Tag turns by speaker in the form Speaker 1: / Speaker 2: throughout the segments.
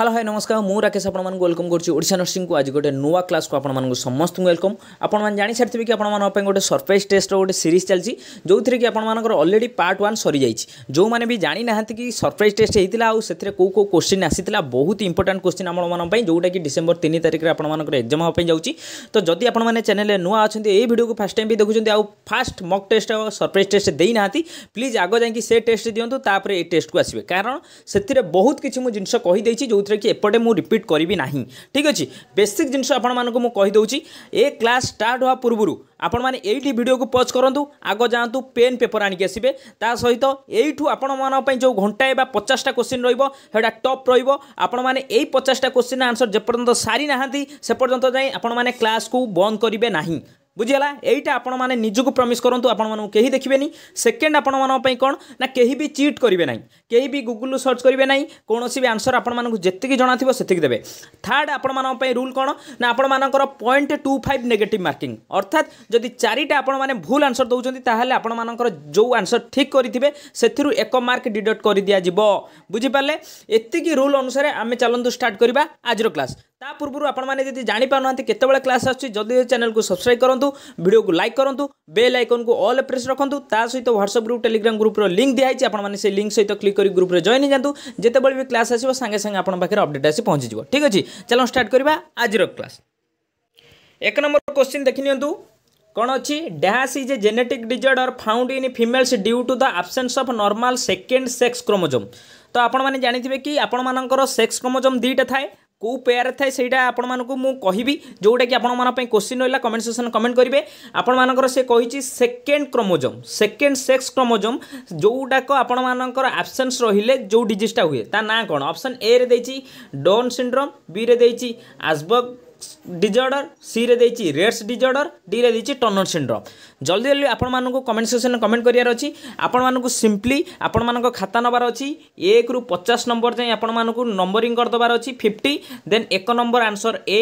Speaker 1: Hello hi নমস্কার মু রাকেশ আপনার ওয়েলকম করছি ওড়শা নর্সিং আজ গোটে নূয়া ক্লাস কু আপনার সমস্ত ওয়েলকম আপনার জানি সারিবে কি আপনার গোটে সরপ্রাইজ টেস্টর গোটে সিরিজ চালছি যে কি আপনার অলরেডি পার্ট ওয়ান সরি যাই যে বি জানি না কি সরপ্রাইজ টেস্ট হয়েছিল আউথে কেউ কেউ কোশ্চিন আসিছিল বহুত ইম্পর্টাট কোশ্চিন আপনার যেটা কি ডিসেম্বর তিন তারিখে আপনার এক্সাম হওয়া যাচ্ছি তো যদি আপনার চ্যানেল নূয়া অনেক এই ভিডিওকে ফার্স্ট টাইম বি দেখুছেন আউ first mock test surprise test দিয়ে না প্লিজ আগ যাই সে টেস্ট দিও তাপরে এই টেস্টকু আসবে কারণ সেতিরে বহুত কিছু জিনিস কহিদেছি যে ଯେଉଁଥିରେ କି ଏପଟେ ମୁଁ ରିପିଟ୍ କରିବି ନାହିଁ ଠିକ୍ ଅଛି ବେସିକ୍ ଜିନିଷ ଆପଣମାନଙ୍କୁ ମୁଁ କହିଦେଉଛି ଏ କ୍ଲାସ୍ ଷ୍ଟାର୍ଟ ହେବା ପୂର୍ବରୁ ଆପଣମାନେ ଏଇଠି ଭିଡ଼ିଓକୁ ପଜ୍ କରନ୍ତୁ ଆଗ ଯାଆନ୍ତୁ ପେନ୍ ପେପର୍ ଆଣିକି ଆସିବେ ତା ସହିତ ଏଇଠୁ ଆପଣମାନଙ୍କ ପାଇଁ ଯେଉଁ ଘଣ୍ଟାଏ ବା ପଚାଶଟା କୋଶ୍ଚିନ୍ ରହିବ ସେଇଟା ଟପ୍ ରହିବ ଆପଣମାନେ ଏଇ ପଚାଶଟା କୋଶ୍ଚିନ୍ର ଆନ୍ସର୍ ଯେପର୍ଯ୍ୟନ୍ତ ସାରି ନାହାନ୍ତି ସେ ପର୍ଯ୍ୟନ୍ତ ଯାଇ ଆପଣମାନେ କ୍ଲାସ୍କୁ ବନ୍ଦ କରିବେ ନାହିଁ বুঝিগলা এইটা আপনার নিজকে প্রমিস করতু আপনার কে দেখবে না সেকেন্ড আপনার কম না কে বি চিট করবে না কে বি গুগল সর্চ করবে না কৌশি বি আনসর আপনার যেত জনা থাকবে সেত দেবে থার্ড আপনার রুল কম না আপনার point two five negative marking অর্থাৎ যদি চারিটা আপনার ভুল আনসর দৌঁছেন তাহলে আপনার যে আনসর ঠিক করে সেথু এক মার্ক ডিডক্ট করে দিয়া বুঝিপারে এতিকি রুল অনুসারে আমি চালু স্টার্ট করা আজর ক্লাস ତା ପୂର୍ବରୁ ଆପଣମାନେ ଯଦି ଜାଣିପାରୁନାହାନ୍ତି କେତେବେଳେ କ୍ଲାସ୍ ଆସୁଛି ଯଦି ଚ୍ୟାନେଲକୁ ସବସ୍କ୍ରାଇବ୍ କରନ୍ତୁ ଭିଡ଼ିଓକୁ ଲାଇକ୍ କରନ୍ତୁ ବେଲ୍ ଆଇକନ୍କୁ ଅଲ୍ ପ୍ରେସ୍ ରଖନ୍ତୁ ତା ସହିତ ହ୍ୱାଟ୍ସଆପ୍ ଗ୍ରୁପ୍ ଟେଲିଗ୍ରାମ ଗ୍ରୁପ୍ର ଲିଙ୍କ୍ ଦିଆହେଇଛି ଆପଣମାନେ ସେ ଲିଙ୍କ୍ ସହିତ କ୍ଲିକ୍ କରି ଗ୍ରୁପ୍ରେ ଜଏନ୍ ହେଇଯାନ୍ତୁ ଯେତେବେଳେ ବି କ୍ଲାସ୍ ଆସିବ ସାଙ୍ଗେ ସାଙ୍ଗେ ଆପଣଙ୍କ ପାଖରେ ଅପଡ଼େଟ୍ ଆସି ପହଞ୍ଚିଯିବ ଠିକ୍ ଅଛି ଚାଲନ୍ତୁ ଷ୍ଟାର୍ଟ କରିବା ଆଜିର କ୍ଲାସ୍ ଏକ ନମ୍ବର କୋଶ୍ଚିନ୍ ଦେଖିନିଅନ୍ତୁ କ'ଣ ଅଛି dash is a genetic disorder found in females due to the absence of normal second sex chromosome ତ ଆପଣମାନେ ଜାଣିଥିବେ କି ଆପଣମାନଙ୍କର ସେକ୍ସ କ୍ରୋମୋଜୋମ୍ ଦୁଇଟା ଥାଏ কেউ পেয়ার থাকে সেইটা আপনার মু কবি যেটা কি আপনার কোশ্চিন রহলা কমেন্ট সেকশন কমেন্ট করবে আপনার সে কী second chromosome second sex chromosome যেটাক আপনার আবসেন্স রহলে যে ডিজিজটা হুয়ে তা না কোণ অপসন এ রে ডন সিন্ড্রোম বি রে আসবর্গ ডিজর্ডর সিরে দিয়েছি রেডস ডিজর্ডর ডিরে দিয়েছি টর্নর সিন্ড্রোম জলদি জলদি ଆପଣମାନଙ୍କୁ କମେଣ୍ଟ ସେକ୍ସନ୍ରେ କମେଣ୍ଟ କରିବାର ଅଛି ଆପଣମାନଙ୍କୁ ସିମ୍ପଲି ଆପଣମାନଙ୍କ ଖାତା ନେବାର ଅଛି ଏକରୁ ପଚାଶ ନମ୍ବର ଯାଏଁ ଆପଣମାନଙ୍କୁ ନମ୍ବରିଂ କରିଦେବାର ଅଛି ଫିଫ୍ଟି ଦେନ୍ ଏକ ନମ୍ବର ଆନ୍ସର୍ ଏ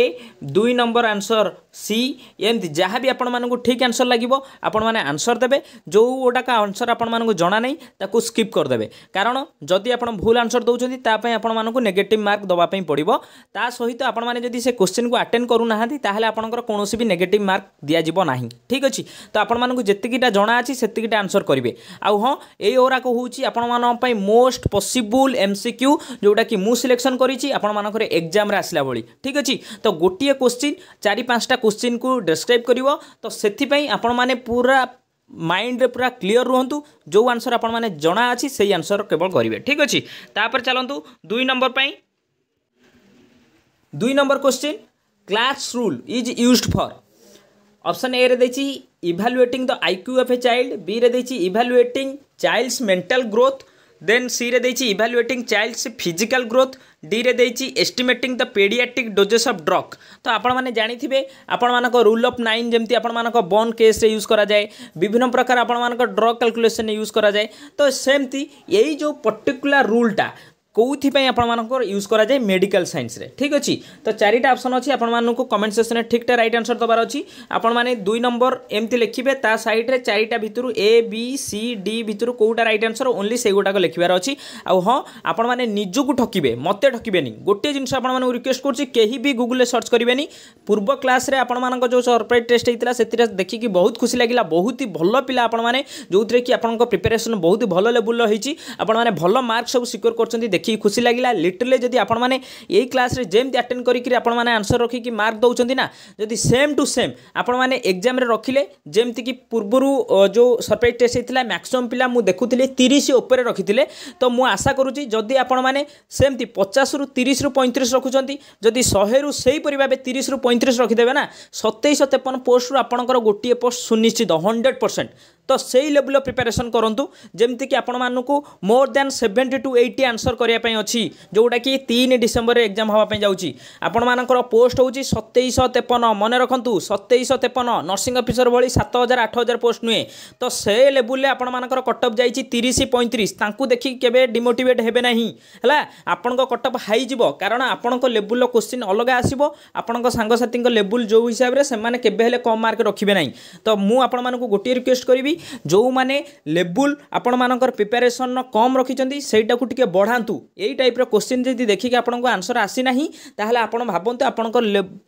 Speaker 1: ଦୁଇ ନମ୍ବର ଆନ୍ସର୍ ସି ଏମିତି ଯାହା ବି ଆପଣମାନଙ୍କୁ ଠିକ୍ ଆନ୍ସର୍ ଲାଗିବ ଆପଣମାନେ ଆନ୍ସର୍ ଦେବେ ଯେଉଁଗୁଡ଼ାକ ଆନ୍ସର୍ ଆପଣମାନଙ୍କୁ ଜଣା ନାହିଁ ତାକୁ ସ୍କିପ୍ କରିଦେବେ କାରଣ ଯଦି ଆପଣ ଭୁଲ ଆନ୍ସର୍ ଦେଉଛନ୍ତି ତା ପାଇଁ ଆପଣମାନଙ୍କୁ ନେଗେଟିଭ୍ ମାର୍କ ଦେବା ପାଇଁ ପଡ଼ିବ ତା ସହିତ ଆପଣମାନେ ଯଦି ସେ କୋଶ୍ଚିନ୍କୁ ଆଟେଣ୍ଡ করুনাহান্তি তাহলে আপনার কোণী বি নেগেটিভ মার্ক দিয়াযিব না ঠিক আছে তো আপনার যেতকিটা জনা আছে সেতকিটা আনসর করবে আউ হ্যাঁ এই ওরাক হচ্ছে আপনার মোস্ট পসিবল এমসিকিউ যেটা কি মু সিলেকশন করেছি আপনার এক্সামে আসলা ভি ঠিক আছে তো গোটিয়ে কোশ্চিন চারি পাঁচটা কোশ্চিন কু ডেসক্রাইব করব তো সেপাই আপনার পুরা মাইন্ডরে পুরা ক্লিয়র রুহতু যে আনসর আপনার জনা আছে সেই আনসর কেবল করবে ঠিক আছে তাপরে চালু দুই নম্বর পাই দুই নম্বর question class rule is use for option ଏରେ ଦେଇଛି evaluating the IQ of a child ବିରେ ଦେଇଛି ଇଭାଲୁଏଟିଂ ଚାଇଲ୍ଡସ୍ ମେଣ୍ଟାଲ ଗ୍ରୋଥ୍ ଦେନ୍ ସିରେ ଦେଇଛି ଇଭାଲୁଏଟିଂ ଚାଇଲ୍ଡସ୍ ଫିଜିକାଲ ଗ୍ରୋଥ୍ ଡିରେ ଦେଇଛି estimating the pediatric doses of drug ତ ଆପଣମାନେ ଜାଣିଥିବେ ଆପଣମାନଙ୍କ ରୁଲ୍ ଅଫ୍ ନାଇନ୍ ଯେମିତି ଆପଣମାନଙ୍କ ବନ୍ କେସ୍ରେ ୟୁଜ୍ କରାଯାଏ ବିଭିନ୍ନ ପ୍ରକାର ଆପଣମାନଙ୍କ ଡ୍ରଗ୍ କାଲକୁଲେସନ୍ ୟୁଜ୍ କରାଯାଏ ତ ସେମିତି ଏଇ ଯେଉଁ ପର୍ଟିକୁଲାର ରୁଲ୍ଟା কোথায় আপনার ইউজ করা যায় মেডিকাল সাইন্সরে ঠিক আছে তো চারিটা অপসন অছি আপনার কমেন্ট সেকশনে ঠিকটা রাইট আনসর দেবার অছি আপনার দুই নম্বর এমতি লিখবে তা সাইড্রে চারিটা ভিতর এ বি সি ডি ভিতর কোটা রাইট আনসর ওনলি সেইগুড়া লিখবার অছি আপনার নিজকু ঠকিবে মতো ঠকিবে গোটে জিনিস আপনার রিকোয়েস্ট করছি কেহি বি গুগলে সর্চ করবে পূর্ব ক্লাসে আপনার যে সরপ্রাইজ টেস্ট হয়েছিল সেটি দেখি বহুত খুশি লাগিলা বহুত ভাল পিলা আপনার যে কি আপনার প্রিপারেসন বহুত ভাল লেভেলর হয়েছি আপনার ভাল মার্ক সব সিকোর করছেন দেখি খুশি লাগিলা লিটরলি যদি আপন মানে এই ক্লাসে যেমতি আটেন্ড করি আপন মানে আনসর রখিকি মার্ক দৌঁচ না যদি সেম টু সেম আপন মানে এক্সামে রখিলে যেমতিকি পূর্বরু যে সরপ্রাইজ টেস্ট হয়েছিল ম্যাক্সিমম পিলা মু দেখুলি তিরিশ উপরে রখিলে তো মু আশা করুছি যদি আপন মানে সেমতি পচাশরু তিরিশরু পঁয়ত্রিশ রখুছেন যদি শহেরু সেইপরি ভাবে তিরিশরু পঁয়ত্রিশ রখিদেবে না সতেইশ তেপন পোস্টরু আপনার গোটিয়ে পোস্ট সুনিশ্চিত হন্ড্রেড পরসেন্ট ତ ସେଇ ଲେଭେଲ୍ର ପ୍ରିପାରେସନ୍ କରନ୍ତୁ ଯେମିତିକି ଆପଣମାନଙ୍କୁ more than seventy to eighty answer କରିବା ପାଇଁ ଅଛି ଯେଉଁଟାକି ତିନି ଡିସେମ୍ବରରେ ଏକ୍ଜାମ୍ ହେବା ପାଇଁ ଯାଉଛି ଆପଣମାନଙ୍କର ପୋଷ୍ଟ ହେଉଛି ସତେଇଶହ ତେପନ ମନେ ରଖନ୍ତୁ ସତେଇଶହ ତେପନ ନର୍ସିଂ ଅଫିସର ଭଳି ସାତ ହଜାର ଆଠ ହଜାର ପୋଷ୍ଟ ନୁହେଁ ତ ସେ ଲେବୁଲ୍ରେ ଆପଣମାନଙ୍କର କଟଅଫ୍ ଯାଇଛି ତିରିଶ ପଇଁତିରିଶ ତାଙ୍କୁ ଦେଖିକି କେବେ ଡିମୋଟିଭେଟ୍ ହେବେ ନାହିଁ ହେଲା ଆପଣଙ୍କ କଟଅଫ୍ ହାଇ ଯିବ କାରଣ ଆପଣଙ୍କ ଲେବୁଲ୍ର କୋଶ୍ଚିନ୍ ଅଲଗା ଆସିବ ଆପଣଙ୍କ ସାଙ୍ଗସାଥୀଙ୍କ ଲେବୁଲ୍ ଯେଉଁ ହିସାବରେ ସେମାନେ କେବେ ହେଲେ କମ୍ ମାର୍କ ରଖିବେ ନାହିଁ ତ ମୁଁ ଆପଣମାନଙ୍କୁ ଗୋଟିଏ ରିକ୍ୱେଷ୍ଟ କରିବି ଯେଉଁମାନେ ଲେବୁଲ୍ ଆପଣମାନଙ୍କର ପ୍ରିପାରେସନ୍ କମ୍ ରଖିଛନ୍ତି ସେଇଟାକୁ ଟିକେ ବଢ଼ାନ୍ତୁ ଏଇ ଟାଇପ୍ର କୋଶ୍ଚିନ୍ ଯଦି ଦେଖିକି ଆପଣଙ୍କୁ ଆନ୍ସର୍ ଆସିନାହିଁ ତାହେଲେ ଆପଣ ଭାବନ୍ତୁ ଆପଣଙ୍କ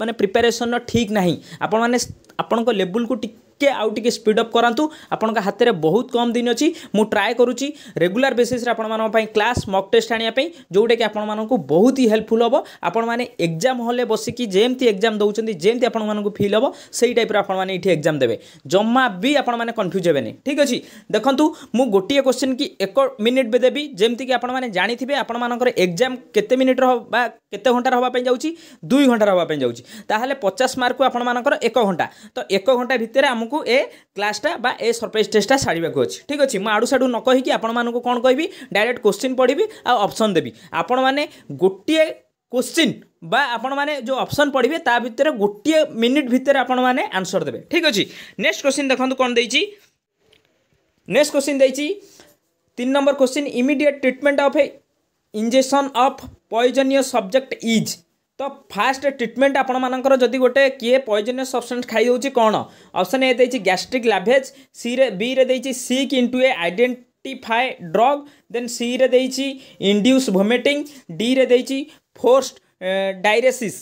Speaker 1: ମାନେ ପ୍ରିପାରେସନ୍ର ଠିକ୍ ନାହିଁ ଆପଣମାନେ ଆପଣଙ୍କ ଲେବୁଲ୍କୁ ଟିକେ টিকে আউ টিকে স্পিড অপ করতু আপনার হাতের বহুত কম দিন অছি মু ট্রাই করুছি রেগুলার বেসিসে আপনার ক্লাস মক টেস্ট আনিয়া যেটাকি আপনার বহুত হি হেল্পফুল হব আপনার এক্সাম হলে বসিকি যেমতি এক্সাম দৌঁছেন যেমতি আপনার ফিল হব সেই টাইপের আপনার এটি এক্সাম দেবে জমা বি আপনার কনফ্ୟୁଜ୍ ହେବେନି ଠିକ୍ ଅଛି ଦେଖନ୍ତୁ ମୁଁ ଗୋଟିଏ କ୍ୱେଶ୍ଚିନ୍ କି ଏକ ମିନିଟ୍ ବି ଦେବି ଯେମିତିକି ଆପଣମାନେ ଜାଣିଥିବେ ଆପଣମାନଙ୍କର ଏକ୍ଜାମ୍ କେତେ ମିନିଟ୍ର ବା କେତେ ଘଣ୍ଟାର ହେବା ପାଇଁ ଯାଉଛି ଦୁଇ ଘଣ୍ଟାର ହେବା ପାଇଁ ଯାଉଛି ତାହେଲେ ପଚାଶ ମାର୍କକୁ ଆପଣମାନଙ୍କର ଏକ ଘଣ୍ଟା ତ ଏକ ଘଣ୍ଟା ଭିତରେ ଆମକୁ ଆପଣମାନଙ୍କୁ ଏ କ୍ଲାସ୍ଟା ବା ଏ ସରପ୍ରାଇଜ୍ ଟେଷ୍ଟଟା ଛାଡ଼ିବାକୁ ଅଛି ଠିକ୍ ଅଛି ମୁଁ ଆଡ଼ୁ ସାଡ଼ୁ ନ କହିକି ଆପଣମାନଙ୍କୁ କ'ଣ କହିବି ଡାଇରେକ୍ଟ କୋଶ୍ଚିନ୍ ପଢ଼ିବି ଆଉ ଅପସନ୍ ଦେବି ଆପଣମାନେ ଗୋଟିଏ କୋଶ୍ଚିନ୍ বা ଆପଣମାନେ ଯେଉଁ ଅପସନ୍ ପଢ଼ିବେ ତା ଭିତରେ ଗୋଟିଏ ମିନିଟ୍ ଭିତରେ ଆପଣମାନେ ଆନ୍ସର୍ ଦେବେ ଠିକ୍ ଅଛି ନେକ୍ସଟ କୋଶ୍ଚିନ୍ ଦେଖନ୍ତୁ କ'ଣ ଦେଇଛି ନେକ୍ସଟ କୋଶ୍ଚିନ୍ ଦେଇଛି ତିନି ନମ୍ବର question immediate treatment of a injection of poisonous subject is ତ ଫାଷ୍ଟ ଟ୍ରିଟମେଣ୍ଟ ଆପଣମାନଙ୍କର ଯଦି ଗୋଟେ କିଏ ପଏଜନିୟସ୍ ସବଷ୍ଟାନ୍ସ ଖାଇଦେଉଛି କ'ଣ ଅପସନ୍ ଏ ଦେଇଛି ଗ୍ୟାଷ୍ଟ୍ରିକ୍ ଲାଭେଜ୍ ସିରେ ବିରେ ଦେଇଛି ସିକ୍ into a identify drug then ସିରେ ଦେଇଛି ଇଣ୍ଡ୍ୟୁସ୍ ଭୋମିଟିଂ ଡିରେ ଦେଇଛି ଫୋର୍ସ ଡାଇରେସିସ୍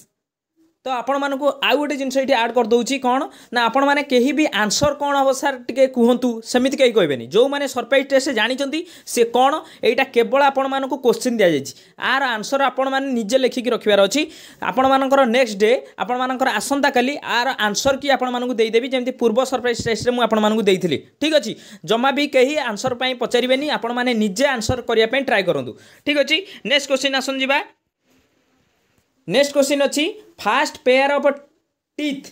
Speaker 1: তো ଆପଣମାନଙ୍କୁ ଆଉ ଗୋଟେ ଜିନିଷ ଏଠି ଆଡ଼୍ କରିଦେଉଛି କ'ଣ ନା ଆପଣମାନେ କେହି ବି ଆନ୍ସର୍ କ'ଣ ହେବ ସାର୍ ଟିକେ କୁହନ୍ତୁ ସେମିତି କେହି କହିବେନି ଯେଉଁମାନେ ସରପ୍ରାଇଜ୍ ଟେଷ୍ଟ ଜାଣିଛନ୍ତି ସେ କ'ଣ ଏଇଟା କେବଳ ଆପଣମାନଙ୍କୁ କୋଶ୍ଚିନ୍ ଦିଆଯାଇଛି ଆର ଆନ୍ସର୍ ଆପଣମାନେ ନିଜେ ଲେଖିକି ରଖିବାର ଅଛି ଆପଣମାନଙ୍କର ନେକ୍ସଟ ଡେ ଆପଣମାନଙ୍କର ଆସନ୍ତାକାଲି ଆର ଆନ୍ସର୍ କି ଆପଣମାନଙ୍କୁ ଦେଇଦେବି ଯେମିତି ପୂର୍ବ ସରପ୍ରାଇଜ୍ ଟେଷ୍ଟରେ ମୁଁ ଆପଣମାନଙ୍କୁ ଦେଇଥିଲି ଠିକ୍ ଅଛି ଜମା ବି କେହି ଆନ୍ସର୍ ପାଇଁ ପଚାରିବେନି ଆପଣମାନେ ନିଜେ ଆନ୍ସର୍ କରିବା ପାଇଁ ଟ୍ରାଏ କରନ୍ତୁ ଠିକ୍ ଅଛି ନେକ୍ସଟ କୋଶ୍ଚିନ୍ ଆସନ୍ତୁ ଯିବା ନେକ୍ସଟ କ୍ୱେଶ୍ଚିନ୍ ଅଛି first pair of teeth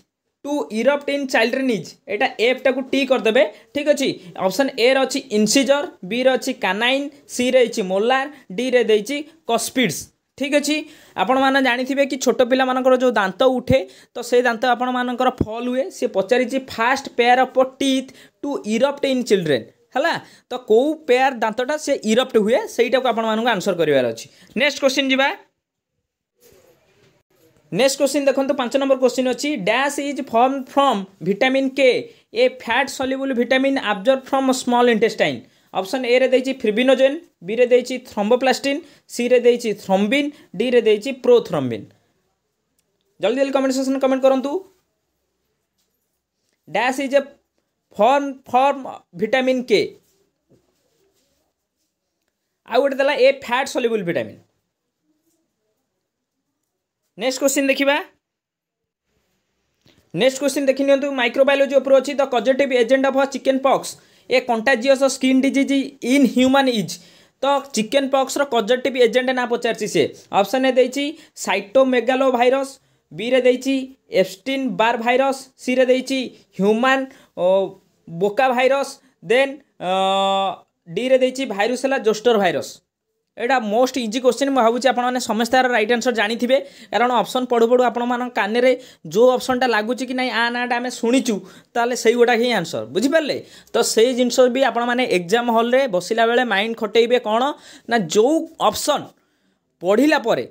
Speaker 1: to erupt in children is এটা এফটা কু টি করদেবে ঠিক আছে অপশন এ রয়েছে ইনসিজর বি রয়েছে কানাইন সি রয়েছে মোলার ডি রে দিয়েছি কসপিডস ঠিক আছে আপন মানে জাঁথিবে কি ছোট পিলা মানকর যে দাঁত উঠে তো সেই দাঁত আপন মানকর ফল হুয়ে সে পচারিছি first pair of teeth to erupt in children ହେଲା ତ କେଉଁ ପେୟାର ଦାନ୍ତଟା ସେ ଇରପ୍ଟ ହୁଏ ସେଇଟାକୁ ଆପଣମାନଙ୍କୁ ଆନ୍ସର୍ କରିବାର ଅଛି ନେକ୍ସଟ କ୍ୱେଶ୍ଚିନ୍ ଯିବା নেক্সট কোশ্চিন দেখুন পাঁচ নম্বর কোশ্চিন অছি dash is form from vitamin K a fat soluble vitamin absorb from small intestine option A রে দেইছি ফ্রিবিনোজেন বি রে দেইছি থ্রম্বোপ্লাস্টিন সি রে দেইছি থ্রম্বিন ডি রে দেইছি প্রোথ্রম্বিন জলদি জলদি কমেন্ট সেকশন কমেন্ট করন্তু dash is a form form vitamin K আউ গোটে দেলা a fat soluble vitamin next question ଦେଖିବା ନେକ୍ସଟ କ୍ୱେଶ୍ଚିନ୍ ଦେଖିନିଅନ୍ତୁ ମାଇକ୍ରୋବାୟୋଲୋଜି ଉପରେ ଅଛି the causative agent of chicken pox a contagious skin disease in human is ତ chicken ପକ୍ସର କଜେଟିଭ୍ ଏଜେଣ୍ଟ ନାଁ ପଚାରିଛି ସେ ଅପସନ୍ ଏ ଦେଇଛି ସାଇଟୋମେଗାଲୋ ଭାଇରସ୍ ବିରେ ଦେଇଛି ଏଫ୍ଷ୍ଟିନ୍ ବାର୍ ଭାଇରସ୍ ସିରେ ଦେଇଛି ହ୍ୟୁମାନ୍ ବୋକା ଭାଇରସ୍ ଦେନ୍ ଡିରେ ଦେଇଛି ଭାଇରୁସେଲା ଜୋଷ୍ଟର ଭାଇରସ୍ এটা মোস্ট ইজি কোশ্চিন মু ভাবুছি আপনার সমস্ত তার রাইট আনসর জাঁথিবে কারণ অপসন পড়ু পড়ু আপনার কানে যে অপসনটা লাগুচি কি না আ নাটা আমি শুণিছু তাহলে সেইগুলা হি আনসর বুঝিপারে তো সেই জিনিস বি আপনার এক্জাম হলরে বসিলা বেড়ে মাইন্ড খটাইবে কোণ না যে অপসন পড়া পরে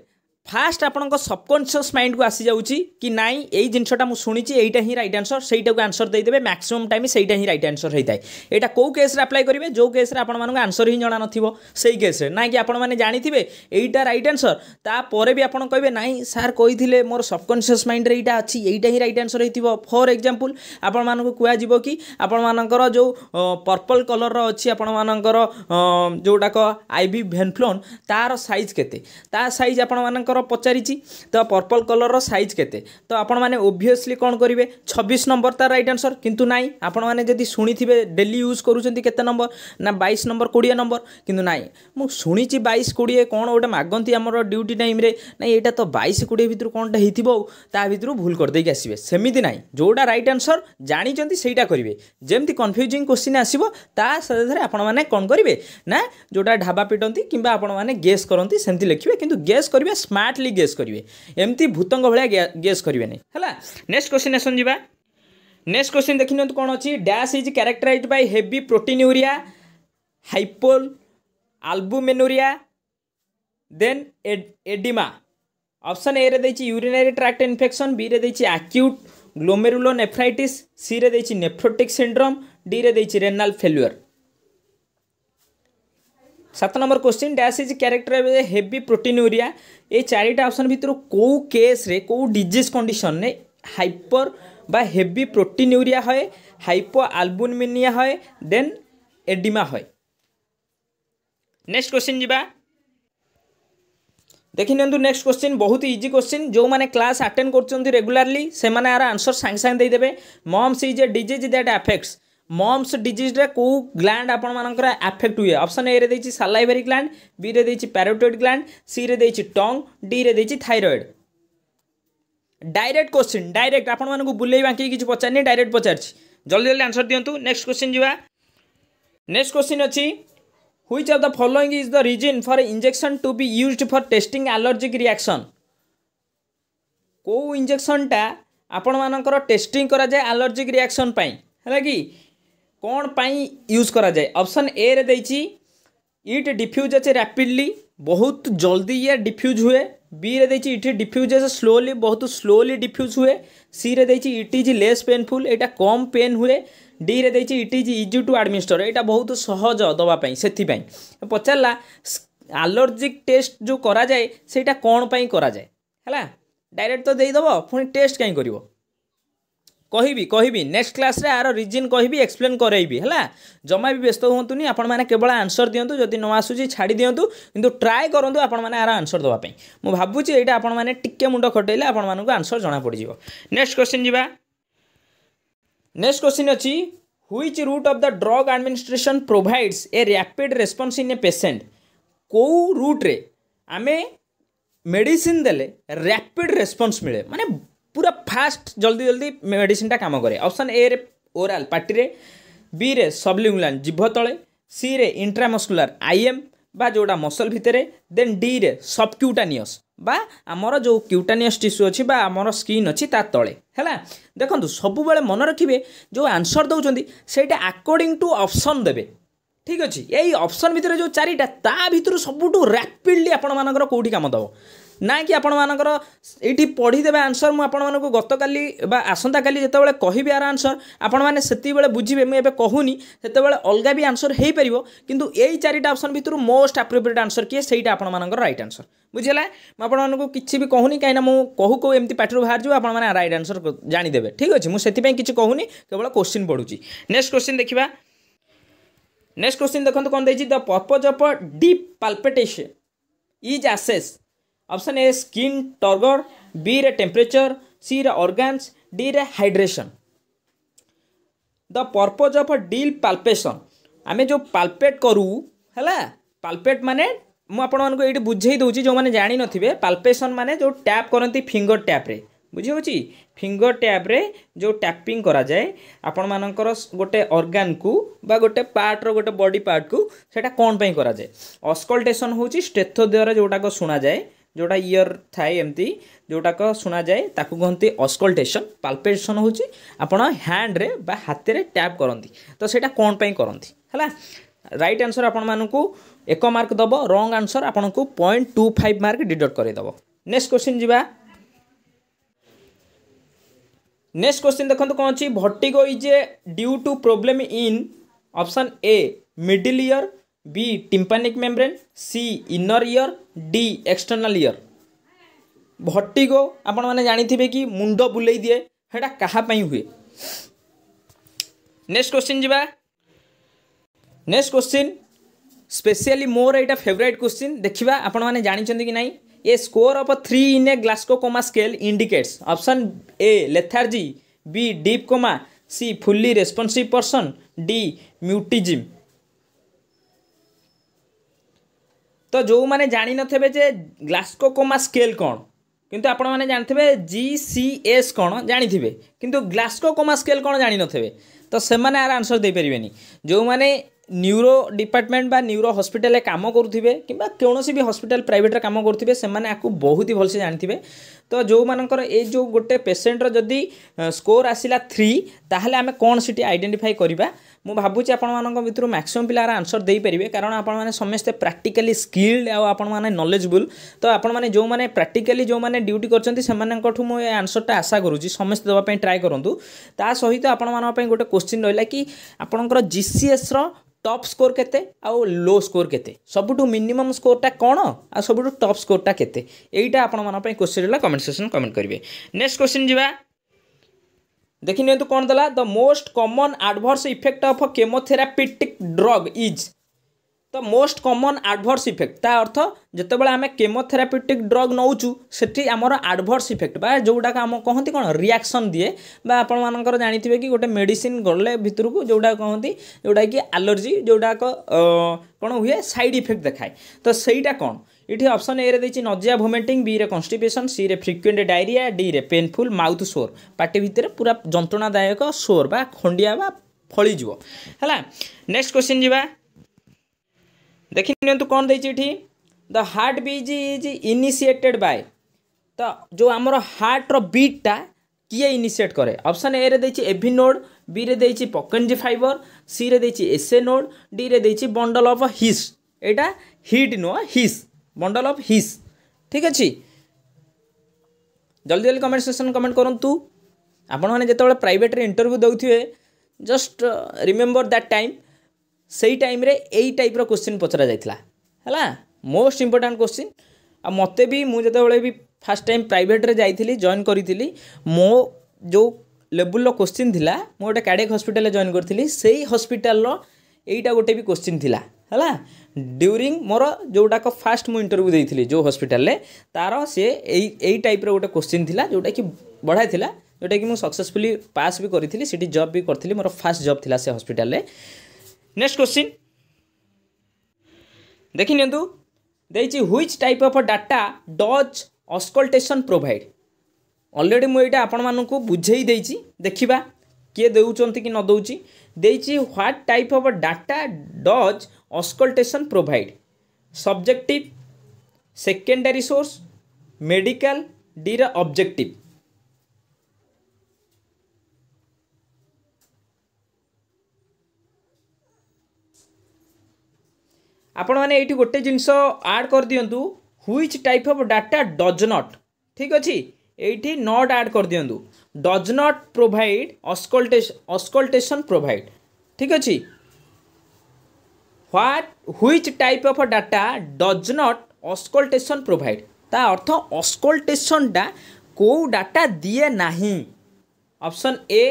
Speaker 1: ফার্স্ট আপনার সবকনসিয়স মাইন্ডকু আসি যাচ্ছি কি নাই এই জিনিসটা মু শুনেছি এইটা হি রাইট আনসর সেইটাকে আনসর দিয়ে ম্যাক্সিমম টাইম সেইটা হি রাইট আনসর হয়ে থাকে এটা কেউ কেস্রে আপ্লাই করবে যে কেস্রে আপনার আনসর হি জনা নথিব সেই কেস্রে না কি আপনার জাঁথিবে এইটা রাইট আনসর তাপরে বি আপনার কে না স্যার কে মোর সবকনসিয়স মাইন্ডরে এইটা অছি এইটা হি রাইট আনসর হয়ে ফর এক্সাম্পল আপনার কুহযোগ কি আপনার যে পর্পল কলর অছি আপনার যেটাক আইভি ভেনফ্লোন তার সাইজ কেতে তা সাইজ আপনার ଆପଣଙ୍କର ପଚାରିଛି ତ ପର୍ପଲ୍ କଲର୍ର ସାଇଜ୍ କେତେ ତ ଆପଣମାନେ ଓଭିୟସ୍ଲି କ'ଣ କରିବେ ଛବିଶ ନମ୍ବର ତା'ର ରାଇଟ୍ ଆନ୍ସର୍ କିନ୍ତୁ ନାହିଁ ଆପଣମାନେ ଯଦି ଶୁଣିଥିବେ ଡେଲି ୟୁଜ୍ କରୁଛନ୍ତି କେତେ ନମ୍ବର ନା ବାଇଶ ନମ୍ବର କୋଡ଼ିଏ ନମ୍ବର କିନ୍ତୁ ନାହିଁ ମୁଁ ଶୁଣିଛି ବାଇଶ କୋଡ଼ିଏ କ'ଣ ଗୋଟେ ମାଗନ୍ତି ଆମର ଡ୍ୟୁଟି ଟାଇମ୍ରେ ନାଇଁ ଏଇଟା ତ ବାଇଶ କୋଡ଼ିଏ ଭିତରୁ କ'ଣଟା ହେଇଥିବ ଆଉ ତା ଭିତରୁ ଭୁଲ କରିଦେଇକି ଆସିବେ ସେମିତି ନାହିଁ ଯେଉଁଟା ରାଇଟ୍ ଆନ୍ସର୍ ଜାଣିଛନ୍ତି ସେଇଟା କରିବେ ଯେମିତି କନଫ୍ୟୁଜିଂ କୋଶ୍ଚିନ୍ ଆସିବ ତା ସାଥିରେ ଆପଣମାନେ କ'ଣ କରିବେ ନା ଯେଉଁଟା ଢାବା ପିଟନ୍ତି କିମ୍ବା ଆପଣମାନେ ଗେସ୍ କରନ୍ତି ସେମିତି ଲେଖିବେ କିନ୍ତୁ ଗେସ୍ କରିବେ ସ୍ମାର୍ଟ ସ୍ମାର୍ଟଲି ଗେସ୍ କରିବେ ଏମିତି ଭୂତଙ୍କ ଭଳିଆ ଗେସ୍ କରିବେନି ହେଲା ନେକ୍ସଟ କ୍ୱେଶ୍ଚିନ୍ ଆସନ୍ତୁ ଯିବା ନେକ୍ସଟ କ୍ୱେଶ୍ଚିନ୍ ଦେଖିନିଅନ୍ତୁ କ'ଣ ଅଛି dash is characterize by heavy proteinuria hypoalbuminemia then oedema option ଏରେ ଦେଇଛି ୟୁରିନାରୀ ଟ୍ରାକ୍ଟ ଇନଫେକ୍ସନ୍ ବିରେ ଦେଇଛି ଆକ୍ୟୁଟ୍ ଗ୍ଲୋମେରୁଲୋ ନେଫ୍ରାଇଟିସ୍ ସିରେ ଦେଇଛି ନେଫ୍ରୋଟିକ୍ ସିଣ୍ଡ୍ରୋମ୍ ଡିରେ ଦେଇଛି ରେନାଲ୍ ଫେଲୁଅର୍ সাত number question dash is character heavy proteinuria এই চারিটা অপসন ভিতর কেউ কেস্রে কেউ ডিজিজ কন্ডিশনে হাইপর বা হেভি প্রোটিন ইউরিয়া হয় হাইপো আলবুমিনিয়া হয় দেন এডিমা হয় নেক্সট কোশ্চিন যা দেখি নিউ নেক্সট কোশ্চিন বহুত ইজি কোশ্চিন যে ক্লাস আটেন্ড করছেন রেগুলারলি সে আর আনসর সাংে সাংে দিয়ে দেবে mumps is a disease that affects mumps ଡିଜିଜ୍ରେ କେଉଁ ଗ୍ଲାଣ୍ଡ ଆପଣମାନଙ୍କର ଆଫେକ୍ଟ ହୁଏ ଅପସନ୍ ଏରେ ଦେଇଛି ସାଲାଇଭେରି ଗ୍ଲାଣ୍ଡ ବିରେ ଦେଇଛି ପ୍ୟାରୋଟୋଏଡ଼ ଗ୍ଲାଣ୍ଡ ସିରେ ଦେଇଛି ଟଙ୍ଗ୍ ଡିରେ ଦେଇଛି ଥାଇରଏଡ଼ ଡାଇରେକ୍ଟ କୋଶ୍ଚିନ୍ ଡାଇରେକ୍ଟ ଆପଣମାନଙ୍କୁ ବୁଲେଇ ବାଙ୍କି କିଛି ପଚାରିନି ଡାଇରେକ୍ଟ ପଚାରିଛି ଜଲ୍ଦି ଜଲ୍ଦି ଆନ୍ସର ଦିଅନ୍ତୁ ନେକ୍ସଟ କୋଶ୍ଚିନ୍ ଯିବା ନେକ୍ସଟ କୋଶ୍ଚିନ୍ ଅଛି which of the following is the region for injection to be used for testing allergic reaction କେଉଁ ଇଞ୍ଜେକ୍ସନ୍ଟା ଆପଣମାନଙ୍କର ଟେଷ୍ଟିଂ କରାଯାଏ ଆଲର୍ଜିକ୍ ରିଆକ୍ସନ୍ ପାଇଁ ହେଲା କି କ'ଣ ପାଇଁ ୟୁଜ୍ କରାଯାଏ ଅପସନ୍ ଏରେ ଦେଇଛି ଇଟ୍ ଡିଫ୍ୟୁଜେସ୍ ରାପିଡ଼ଲି ବହୁତ ଜଲ୍ଦି ଇଏ ଡିଫ୍ୟୁଜ୍ ହୁଏ ବିରେ ଦେଇଛି ଇଟ୍ ଡିଫ୍ୟୁଜେସ୍ ସ୍ଲୋଲି ବହୁତ ସ୍ଲୋଲି ଡିଫ୍ୟୁଜ୍ ହୁଏ ସିରେ ଦେଇଛି ଇଟ୍ ଇଜ୍ ଲେସ୍ ପେନ୍ଫୁଲ୍ ଏଇଟା କମ୍ ପେନ୍ ହୁଏ ଡିରେ ଦେଇଛି it is easy to administer ଏଇଟା ବହୁତ ସହଜ ଦେବା ପାଇଁ ସେଥିପାଇଁ ପଚାରିଲା ଆଲର୍ଜିକ୍ ଟେଷ୍ଟ ଯେଉଁ କରାଯାଏ ସେଇଟା କ'ଣ ପାଇଁ କରାଯାଏ ହେଲା ଡାଇରେକ୍ଟ ତ ଦେଇଦେବ ପୁଣି ଟେଷ୍ଟ କାହିଁ କରିବ କହିବି କହିବି ନେକ୍ସଟ କ୍ଲାସ୍ରେ ଆର ରିଜିନ୍ କହିବି ଏକ୍ସପ୍ଲେନ୍ କରେଇବି ହେଲା ଜମା ବି ବ୍ୟସ୍ତ ହୁଅନ୍ତୁନି ଆପଣମାନେ କେବଳ ଆନ୍ସର ଦିଅନ୍ତୁ ଯଦି ନ ଆସୁଛି ଛାଡ଼ି ଦିଅନ୍ତୁ କିନ୍ତୁ ଟ୍ରାଏ କରନ୍ତୁ ଆପଣମାନେ ଆର ଆନ୍ସର ଦେବା ପାଇଁ ମୁଁ ଭାବୁଛି ଏଇଟା ଆପଣମାନେ ଟିକେ ମୁଣ୍ଡ ଖଟେଇଲେ ଆପଣମାନଙ୍କୁ ଆନ୍ସର ଜଣାପଡ଼ିଯିବ ନେକ୍ସଟ କ୍ୱେଶ୍ଚିନ୍ ଯିବା ନେକ୍ସଟ କ୍ୱେଶ୍ଚିନ୍ ଅଛି which route of the drug administration provides a rapid response in a patient କେଉଁ ରୁଟ୍ରେ ଆମେ ମେଡ଼ିସିନ୍ ଦେଲେ ର୍ୟାପିଡ୍ ରେସ୍ପନ୍ସ ମିଳେ ମାନେ ପୁରା ଫାଷ୍ଟ ଜଲ୍ଦି ଜଲ୍ଦି ମେଡ଼ିସିନଟା କାମ କରେ ଅପସନ୍ ଏରେ ଓରାଲ୍ ପାଟିରେ ବିରେ ସବଲିଙ୍ଗୁଲାନ୍ ଜିଭ ତଳେ ସିରେ ଇଣ୍ଟ୍ରାମସ୍କୁଲାର ଆଇଏମ୍ ବା ଯେଉଁଟା ମସଲ ଭିତରେ ଦେନ୍ ଡିରେ ସବକ୍ୟୁଟାନିୟସ୍ ବା ଆମର ଯେଉଁ କ୍ୟୁଟାନିୟସ୍ ଟିସୁ ଅଛି ବା ଆମର ସ୍କିନ୍ ଅଛି ତା ତଳେ ହେଲା ଦେଖନ୍ତୁ ସବୁବେଳେ ମନେ ରଖିବେ ଯେଉଁ ଆନ୍ସର୍ ଦେଉଛନ୍ତି ସେଇଟା ଆକର୍ଡ଼ିଂ ଟୁ ଅପସନ୍ ଦେବେ ଠିକ୍ ଅଛି ଏଇ ଅପସନ୍ ଭିତରେ ଯେଉଁ ଚାରିଟା ତା ଭିତରୁ ସବୁଠୁ ରାପିଡ଼ଲି ଆପଣମାନଙ୍କର କେଉଁଠି କାମ ଦେବ ନା କି ଆପଣମାନଙ୍କର ଏଇଠି ପଢ଼ିଦେବେ ଆନ୍ସର୍ ମୁଁ ଆପଣମାନଙ୍କୁ ଗତକାଲି ବା ଆସନ୍ତାକାଲି ଯେତେବେଳେ କହିବି ଆର ଆନ୍ସର୍ ଆପଣମାନେ ସେତିକିବେଳେ ବୁଝିବେ ମୁଁ ଏବେ କହୁନି ସେତେବେଳେ ଅଲଗା ବି ଆନ୍ସର୍ ହେଇପାରିବ କିନ୍ତୁ ଏଇ ଚାରିଟା ଅପସନ୍ ଭିତରୁ ମୋଷ୍ଟ ଆପ୍ରୋପ୍ରିଏଟ୍ ଆନ୍ସର୍ କିଏ ସେଇଟା ଆପଣମାନଙ୍କର ରାଇଟ୍ ଆନ୍ସର୍ ବୁଝିଲା ମୁଁ ଆପଣମାନଙ୍କୁ କିଛି ବି କହୁନି କାହିଁକିନା ମୁଁ କହୁ କହୁ ଏମିତି ପାଟିରୁ ବାହାରିଯିବ ଆପଣମାନେ ରାଇଟ୍ ଆନ୍ସର୍ ଜାଣିଦେବେ ଠିକ୍ ଅଛି ମୁଁ ସେଥିପାଇଁ କିଛି କହୁନି କେବଳ କୋଶ୍ଚିନ୍ ପଢ଼ୁଛି ନେକ୍ସଟ କୋଶ୍ଚିନ୍ ଦେଖିବା ନେକ୍ସଟ କୋଶ୍ଚିନ୍ ଦେଖନ୍ତୁ କ'ଣ ଦେଇଛି the purpose of deep palpation is assess option A skin turgor ବିରେ ଟେମ୍ପରେଚର ସିରେ ଅର୍ଗାନ୍ସ ଡିରେ hydration the purpose of deep palpation ଆମେ ଯେଉଁ ପାଲ୍ପେଟ୍ କରୁ ହେଲା ପାଲ୍ପେଟ୍ ମାନେ ମୁଁ ଆପଣମାନଙ୍କୁ ଏଇଠି ବୁଝେଇ ଦେଉଛି ଯେଉଁମାନେ ଜାଣିନଥିବେ ପାଲ୍ପେସନ୍ ମାନେ ଯେଉଁ ଟ୍ୟାପ୍ କରନ୍ତି ଫିଙ୍ଗର ଟ୍ୟାପ୍ରେ ବୁଝିହେଉଛି ଫିଙ୍ଗର ଟ୍ୟାପ୍ରେ ଯେଉଁ ଟ୍ୟାପିଂ କରାଯାଏ ଆପଣମାନଙ୍କର ଗୋଟେ ଅର୍ଗାନକୁ ବା ଗୋଟେ ପାର୍ଟର ଗୋଟେ ବଡି ପାର୍ଟକୁ ସେଇଟା କ'ଣ ପାଇଁ କରାଯାଏ ଅସ୍କଲ୍ଟେସନ୍ ହେଉଛି ଷ୍ଟେଥୋ ଦେହରେ ଯେଉଁଟାକ ଶୁଣାଯାଏ ଯେଉଁଟା ଇୟର ଥାଏ ଏମିତି ଯେଉଁଟାକ ଶୁଣାଯାଏ ତାକୁ କୁହନ୍ତି ଅସ୍କଲ୍ଟେସନ୍ ପାଲ୍ପେସନ୍ ହେଉଛି ଆପଣ ହ୍ୟାଣ୍ଡରେ ବା ହାତରେ ଟ୍ୟାପ୍ କରନ୍ତି ତ ସେଇଟା କ'ଣ ପାଇଁ କରନ୍ତି ହେଲା ରାଇଟ୍ ଆନ୍ସର୍ ଆପଣମାନଙ୍କୁ ଏକ ମାର୍କ ଦେବ ରଙ୍ଗ ଆନ୍ସର୍ ଆପଣଙ୍କୁ point two five mark deduct କରାଇଦେବ ନେକ୍ସଟ କ୍ୱେଶ୍ଚିନ୍ ଯିବା ନେକ୍ସଟ କ୍ୱେଶ୍ଚିନ୍ ଦେଖନ୍ତୁ କ'ଣ ଅଛି vertigo is a due to problem in option A middle ear B tympanic membrane C inner ear D external ear vertigo ଆପଣମାନେ ଜାଣିଥିବେ କି ମୁଣ୍ଡ ବୁଲେଇ ଦିଏ ସେଇଟା କାହା ପାଇଁ ହୁଏ ନେକ୍ସଟ କ୍ୱେଶ୍ଚିନ୍ ଯିବା ନେକ୍ସଟ କ୍ୱେଶ୍ଚିନ୍ ସ୍ପେସିଆଲି ମୋର ଏଇଟା ଫେଭରାଇଟ୍ କ୍ୱେଶ୍ଚିନ୍ ଦେଖିବା ଆପଣମାନେ ଜାଣିଛନ୍ତି କି ନାହିଁ a score of three in a Glasgow coma scale indicates option A lethargy B deep coma C fully responsive person D mutism ତ ଯେଉଁମାନେ ଜାଣିନଥିବେ ଯେ ଗ୍ଲାସ୍କୋକୋମା ସ୍କେଲ୍ କ'ଣ କିନ୍ତୁ ଆପଣମାନେ ଜାଣିଥିବେ ଜି ସି ଏସ୍ କ'ଣ ଜାଣିଥିବେ କିନ୍ତୁ ଗ୍ଲାସ୍କୋକୋମା ସ୍କେଲ୍ କ'ଣ ଜାଣିନଥିବେ ତ ସେମାନେ ଆର ଆନ୍ସର୍ ଦେଇପାରିବେନି ଯେଉଁମାନେ ନ୍ୟୁରୋ ଡିପାର୍ଟମେଣ୍ଟ ବା ନ୍ୟୁରୋ ହସ୍ପିଟାଲରେ କାମ କରୁଥିବେ କିମ୍ବା କୌଣସି ବି ହସ୍ପିଟାଲ ପ୍ରାଇଭେଟରେ କାମ କରୁଥିବେ ସେମାନେ ଆକୁ ବହୁତ ହି ଭଲସେ ଜାଣିଥିବେ ତ ଯେଉଁମାନଙ୍କର ଏଇ ଯେଉଁ ଗୋଟେ ପେସେଣ୍ଟର ଯଦି ସ୍କୋର ଆସିଲା ଥ୍ରୀ ତାହେଲେ ଆମେ କ'ଣ ସେଠି ଆଇଡେଣ୍ଟିଫାଇ କରିବା ମୁଁ ଭାବୁଛି ଆପଣମାନଙ୍କ ଭିତରୁ ମ୍ୟାକ୍ସିମମ୍ ପିଲାର ଆନ୍ସର୍ ଦେଇପାରିବେ କାରଣ ଆପଣମାନେ ସମସ୍ତେ ପ୍ରାକ୍ଟିକାଲି ସ୍କିଲ୍ଡ ଆଉ ଆପଣମାନେ ନଲେଜବୁଲ୍ ତ ଆପଣମାନେ ଯେଉଁମାନେ ପ୍ରାକ୍ଟିକାଲି ଯେଉଁମାନେ ଡ୍ୟୁଟି କରିଛନ୍ତି ସେମାନଙ୍କଠୁ ମୁଁ ଏ ଆନ୍ସର୍ଟା ଆଶା କରୁଛି ସମସ୍ତେ ଦେବା ପାଇଁ ଟ୍ରାଏ କରନ୍ତୁ ତା ସହିତ ଆପଣମାନଙ୍କ ପାଇଁ ଗୋଟେ କୋଶ୍ଚିନ୍ ରହିଲା କି ଆପଣଙ୍କର ଜି ସି ଏସ୍ର টপ স্কোর কেতে আো স্কোর কেতে সবুঠু মিনিমম স্কোরটা কোণ আবুঠু টপ স্কোরটা কেতে এইটা আপনার কোশ্চিন রা কমেন্ট সেকশন কমেন্ট କରିବେ নেক্সট କୋଶ୍ଚିନ୍ ଯିବା देखिनियंतु कोन दला the most common adverse effect of chemotherapeutic drug is ତ ମୋଷ୍ଟ କମନ୍ ଆଡ଼ଭର୍ସ ଇଫେକ୍ଟ ତା ଅର୍ଥ ଯେତେବେଳେ ଆମେ କେମୋଥେରାପିଟିକ୍ ଡ୍ରଗ୍ ନେଉଛୁ ସେଠି ଆମର ଆଡ଼ଭର୍ସ ଇଫେକ୍ଟ ବା ଯେଉଁଟାକୁ ଆମ କହନ୍ତି କ'ଣ ରିଆକ୍ସନ୍ ଦିଏ ବା ଆପଣମାନଙ୍କର ଜାଣିଥିବେ କି ଗୋଟେ ମେଡ଼ିସିନ୍ ଗଲେ ଭିତରକୁ ଯେଉଁଟା କହନ୍ତି ଯେଉଁଟାକି ଆଲର୍ଜି ଯେଉଁଟାକ କ'ଣ ହୁଏ ସାଇଡ଼୍ ଇଫେକ୍ଟ ଦେଖାଏ ତ ସେଇଟା କ'ଣ ଏଠି ଅପସନ୍ ଏରେ ଦେଇଛି ନଜିଆ ଭୋମିଟିଂ ବିରେ କନଷ୍ଟିପେସନ୍ ସିରେ ଫ୍ରିକ୍ୱେଣ୍ଟ ଡାଇରିଆ ଡିରେ ପେନଫୁଲ୍ ମାଉଥ୍ ସୋର୍ ପାଟି ଭିତରେ ପୁରା ଯନ୍ତ୍ରଣାଦାୟକ ସୋର୍ ବା ଖଣ୍ଡିଆ ବା ଫଳିଯିବ ହେଲା ନେକ୍ସଟ କ୍ୱେଶ୍ଚିନ୍ ଯିବା ଦେଖି ନିଅନ୍ତୁ କ'ଣ ଦେଇଛି ଏଠି the heartbeat is initiated by ତ ଯେଉଁ ଆମର ହାର୍ଟର ବିଟ୍ଟା କିଏ ଇନିସିଏଟ୍ କରେ ଅପସନ୍ ଏରେ ଦେଇଛି ଏଭି ନୋଡ଼୍ ବିରେ ଦେଇଛି ପକେନ୍ଜି ଫାଇବର ସିରେ ଦେଇଛି ଏସ୍ଏ ନୋଡ଼୍ ଡିରେ ଦେଇଛି ବଣ୍ଡଲ ଅଫ୍ ହିସ୍ ଏଇଟା ହିଟ୍ ନୁହଁ ହିସ୍ বন্ডল অফ হিস ঠিক আছে জলদি জলদি কমেন্ট সেকশন কমেন্ট করতু ଆପଣମାନେ ଯେତେବେଳେ ପ୍ରାଇଭେଟ୍ରେ ଇଣ୍ଟରଭ୍ୟୁ ଦେଉଥିବେ ଜଷ୍ଟ ରିମେମ୍ବର ଦ୍ୟାଟ୍ ଟାଇମ୍ ସେଇ ଟାଇମ୍ରେ ଏଇ ଟାଇପ୍ର କୋଶ୍ଚିନ୍ ପଚରାଯାଇଥିଲା ହେଲା ମୋଷ୍ଟ ଇମ୍ପୋର୍ଟାଣ୍ଟ କୋଶ୍ଚିନ୍ ଆଉ ମୋତେ ବି ମୁଁ ଯେତେବେଳେ ବି ଫାର୍ଷ୍ଟ ଟାଇମ୍ ପ୍ରାଇଭେଟ୍ରେ ଯାଇଥିଲି ଜଏନ୍ କରିଥିଲି ମୋ ଯେଉଁ ଲେବୁଲ୍ର କୋଶ୍ଚିନ୍ ଥିଲା ମୁଁ ଗୋଟେ କ୍ୟାଡ଼େକ୍ ହସ୍ପିଟାଲରେ ଜଏନ୍ କରିଥିଲି ସେଇ ହସ୍ପିଟାଲର ଏଇଟା ଗୋଟେ ବି କୋଶ୍ଚିନ୍ ଥିଲା है ड्यूरींग मोर जोटाक फास्ट मुझ इंटरव्यू दे जो हस्पिटा तार सी टाइप रोटे क्वेश्चन थी जोटा कि बढ़ाई थी जोटा कि सक्सेसफुली पास भी करी सी जब भी करी मोर फास्ट जब थी से हस्पिटा नेक्स्ट क्वेश्चन देखनी देखिए which type of data does auscultation provide already मुझे आपण मानक बुझे देखा किए दे कि न दौर what type of data does auscultation provide subjective secondary source medical dira objective ଆପଣମାନେ ଏଇଠି ଗୋଟେ ଜିନିଷ ଆଡ଼୍ କରିଦିଅନ୍ତୁ which type of data does not ଠିକ୍ ଅଛି ଏଇଠି ନଟ୍ ଆଡ଼୍ କରିଦିଅନ୍ତୁ does not provide auscultation auscultation provide ଠିକ୍ ଅଛି what which type of data does not auscultation provide ता अर्थ अस्कल्टेसनटा कौ डाटा दिए ना option A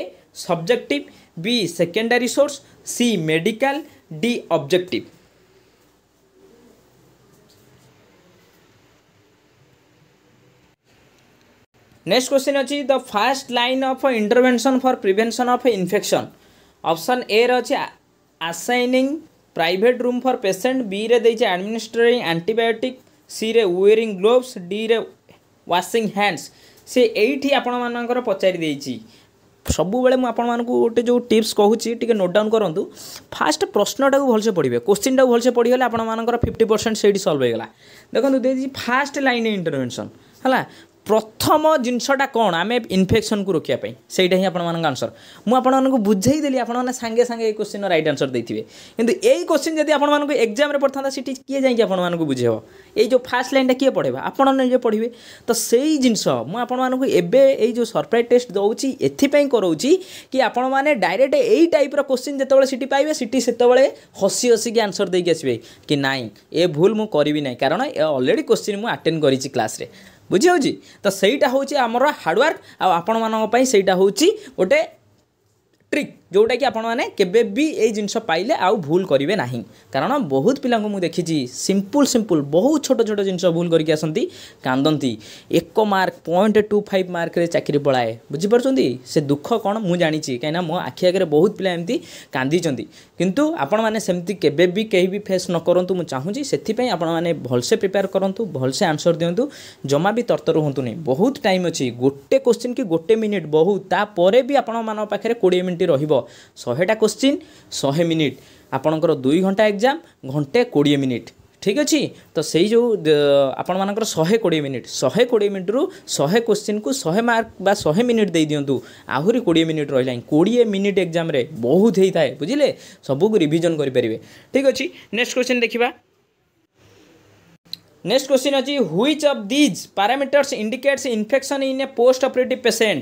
Speaker 1: subjective B secondary source C medical D objective next question अच्छी the first line of intervention for prevention of infection option A रही assigning private room for patient ବିରେ ଦେଇଛି ଆଡ଼ମିନିଷ୍ଟ୍ରେଟିଂ ଆଣ୍ଟିବାୟୋଟିକ୍ ସିରେ wearing gloves ଡିରେ washing hands ସେ ଏଇଠି ଆପଣମାନଙ୍କର ପଚାରି ଦେଇଛି ସବୁବେଳେ ମୁଁ ଆପଣମାନଙ୍କୁ ଗୋଟେ ଯେଉଁ ଟିପ୍ସ କହୁଛି ଟିକେ ନୋଟ୍ ଡାଉନ୍ କରନ୍ତୁ ଫାଷ୍ଟ ପ୍ରଶ୍ନଟାକୁ ଭଲସେ ପଢ଼ିବେ କୋଶ୍ଚିନ୍ଟାକୁ ଭଲସେ ପଢ଼ିଗଲେ ଆପଣମାନଙ୍କର ଫିଫ୍ଟି ପରସେଣ୍ଟ ସେଇଠି ସଲ୍ଭ ହେଇଗଲା ଦେଖନ୍ତୁ ଦେଇଛି ଫାଷ୍ଟ ଲାଇନ୍ ଇଣ୍ଟରଭେନସନ୍ ହେଲା ପ୍ରଥମ ଜିନିଷଟା କ'ଣ ଆମେ ଇନଫେକ୍ସନ୍କୁ ରୋକିବା ପାଇଁ ସେଇଟା ହିଁ ଆପଣମାନଙ୍କ ଆନ୍ସର୍ ମୁଁ ଆପଣମାନଙ୍କୁ ବୁଝେଇଦେଲି ଆପଣମାନେ ସାଙ୍ଗେ ସାଙ୍ଗେ ଏଇ କୋଶ୍ଚିନ୍ର ରାଇଟ୍ ଆନ୍ସର୍ ଦେଇଥିବେ କିନ୍ତୁ ଏଇ କୋଶ୍ଚିନ୍ ଯଦି ଆପଣମାନଙ୍କୁ ଏକ୍ଜାମ୍ରେ ପଡ଼ିଥାନ୍ତା ସେଠି କିଏ ଯାଇକି ଆପଣମାନଙ୍କୁ ବୁଝେଇବ ଏଇ ଯେଉଁ ଫାର୍ଷ୍ଟ ଲାଇନ୍ଟା କିଏ ପଢ଼େଇବ ଆପଣ ନିଜେ ପଢ଼ିବେ ତ ସେଇ ଜିନିଷ ମୁଁ ଆପଣମାନଙ୍କୁ ଏବେ ଏଇ ଯେଉଁ ସରପ୍ରାଇଜ୍ ଟେଷ୍ଟ ଦେଉଛି ଏଥିପାଇଁ କରାଉଛି କି ଆପଣମାନେ ଡାଇରେକ୍ଟ ଏଇ ଟାଇପ୍ର କୋଶ୍ଚିନ୍ ଯେତେବେଳେ ସିଟି ପାଇବେ ସିଟି ସେତେବେଳେ ହସି ହସିକି ଆନ୍ସର୍ ଦେଇକି ଆସିବେ କି ନାଇଁ ଏ ଭୁଲ ମୁଁ କରିବି ନାହିଁ କାରଣ ଏ ଅଲରେଡ଼ି କୋଶ୍ଚିନ୍ ମୁଁ ଆଟେଣ୍ଡ କରିଛି କ୍ଲାସ୍ରେ ବୁଝିହେଉଛି ତ ସେଇଟା ହେଉଛି ଆମର ହାର୍ଡ଼ୱାର୍କ ଆଉ ଆପଣମାନଙ୍କ ପାଇଁ ସେଇଟା ହେଉଛି ଗୋଟେ ଟ୍ରିକ୍ ଯେଉଁଟାକି ଆପଣମାନେ କେବେ ବି ଏଇ ଜିନିଷ ପାଇଲେ ଆଉ ଭୁଲ କରିବେ ନାହିଁ କାରଣ ବହୁତ ପିଲାଙ୍କୁ ମୁଁ ଦେଖିଛି ସିମ୍ପୁଲ୍ ସିମ୍ପୁଲ୍ ବହୁତ ଛୋଟ ଛୋଟ ଜିନିଷ ଭୁଲ କରିକି ଆସନ୍ତି କାନ୍ଦନ୍ତି ଏକ ମାର୍କ ପଏଣ୍ଟ ଟୁ ଫାଇଭ୍ ମାର୍କରେ ଚାକିରି ପଳାଏ ବୁଝିପାରୁଛନ୍ତି ସେ ଦୁଃଖ କ'ଣ ମୁଁ ଜାଣିଛି କାହିଁକିନା ମୋ ଆଖି ଆଗରେ ବହୁତ ପିଲା ଏମିତି କାନ୍ଦିଛନ୍ତି କିନ୍ତୁ ଆପଣମାନେ ସେମିତି କେବେ ବି କେହି ବି ଫେସ୍ ନ କରନ୍ତୁ ମୁଁ ଚାହୁଁଛି ସେଥିପାଇଁ ଆପଣମାନେ ଭଲସେ ପ୍ରିପେୟାର କରନ୍ତୁ ଭଲସେ ଆନ୍ସର୍ ଦିଅନ୍ତୁ ଜମା ବି ତରତର ହୁଅନ୍ତୁନି ବହୁତ ଟାଇମ୍ ଅଛି ଗୋଟେ କୋଶ୍ଚିନ୍ କି ଗୋଟେ ମିନିଟ୍ ବହୁତ ତାପରେ ବି ଆପଣମାନଙ୍କ ପାଖରେ କୋଡ଼ିଏ ମିନିଟ୍ ରହିବ ଶହେଟା କୋଶ୍ଚିନ୍ ଶହେ ମିନିଟ୍ ଆପଣଙ୍କର ଦୁଇ ଘଣ୍ଟା ଏକ୍ଜାମ୍ ଘଣ୍ଟେ କୋଡ଼ିଏ ମିନିଟ୍ ঠিক আছে তো সেই যে আপনার শহে কোড়ি মিনিট শহে কোড়ি মিনিট্রু শহে কোশ্চিন কু শহে মার্ক বা শহে মিনিট দিয়ে দিও আহরি কোড়িয়ে মিনিট রহলা কোড়িয়ে মিনিট এক্সামে বহুত হয়ে থাকে বুঝলে সবুক রিভিজন করে পারে ঠিক আছে নেক্সট কোশ্চিন দেখা নেক্সট কোশ্চিন অছি which of these parameters indicates infection in a postoperative patient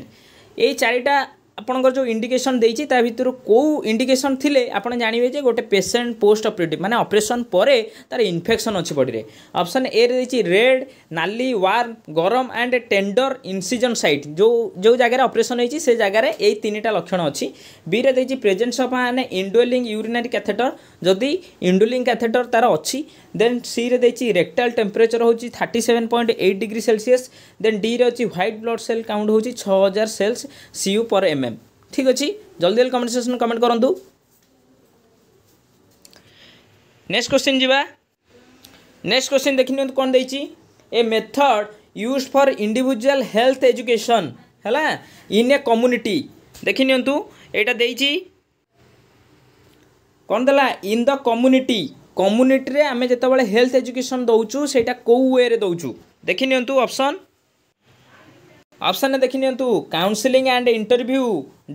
Speaker 1: এই চারিটা ଆପଣଙ୍କର ଯେଉଁ ଇଣ୍ଡିକେସନ୍ ଦେଇଛି ତା ଭିତରୁ କେଉଁ ଇଣ୍ଡିକେସନ୍ ଥିଲେ ଆପଣ ଜାଣିବେ ଯେ ଗୋଟେ ପେସେଣ୍ଟ ପୋଷ୍ଟ ଅପରେଟିଭ୍ ମାନେ ଅପରେସନ୍ ପରେ ତା'ର ଇନଫେକ୍ସନ୍ ଅଛି ବଡ଼ିରେ ଅପସନ୍ ଏରେ ଦେଇଛି ରେଡ୍ ନାଲି ୱାର୍ମ ଗରମ ଆଣ୍ଡ ଟେଣ୍ଡର ଇନ୍ସିଜନ୍ ସାଇଟ୍ ଯେଉଁ ଯେଉଁ ଜାଗାରେ ଅପରେସନ୍ ହେଇଛି ସେ ଜାଗାରେ ଏଇ ତିନିଟା ଲକ୍ଷଣ ଅଛି ବିରେ ଦେଇଛି ପ୍ରେଜେନ୍ସ ଅଫ୍ ଆନ୍ ଇଣ୍ଡୋଲିଂ ୟୁରିନାରୀ କ୍ୟାଥେଟର ଯଦି ଇଣ୍ଡୁଲିଂ କାଥେଟର ତା'ର ଅଛି ଦେନ୍ ସିରେ ଦେଇଛି ରେକ୍ଟାଲ୍ ଟେମ୍ପରେଚର ହେଉଛି thirty seven point eight degree Celsius then ଡିରେ ଅଛି ହ୍ୱାଇଟ୍ ବ୍ଲଡ୍ ସେଲ୍ କାଉଣ୍ଟ ହେଉଛି ଛଅ ହଜାର cells cu per M M ଠିକ୍ ଅଛି ଜଲ୍ଦି ଜଲ୍ଦି କମେଣ୍ଟ ସେକ୍ସନ୍ କମେଣ୍ଟ କରନ୍ତୁ ନେକ୍ସଟ କ୍ୱେଶ୍ଚିନ୍ ଯିବା ନେକ୍ସଟ କ୍ୱେଶ୍ଚିନ୍ ଦେଖିନିଅନ୍ତୁ କ'ଣ ଦେଇଛି a method use for individual health education ହେଲା ଇନ୍ ଏ କମ୍ୟୁନିଟି ଦେଖିନିଅନ୍ତୁ ଏଇଟା ଦେଇଛି କ'ଣ ଦେଲା ଇନ୍ ଦ କମ୍ୟୁନିଟି କମ୍ୟୁନିଟିରେ ଆମେ ଯେତେବେଳେ ହେଲ୍ଥ ଏଜୁକେସନ୍ ଦେଉଛୁ ସେଇଟା କେଉଁ ୱେରେ ଦେଉଛୁ ଦେଖିନିଅନ୍ତୁ ଅପସନ୍ ଅପସନ୍ରେ ଦେଖିନିଅନ୍ତୁ counselling and interview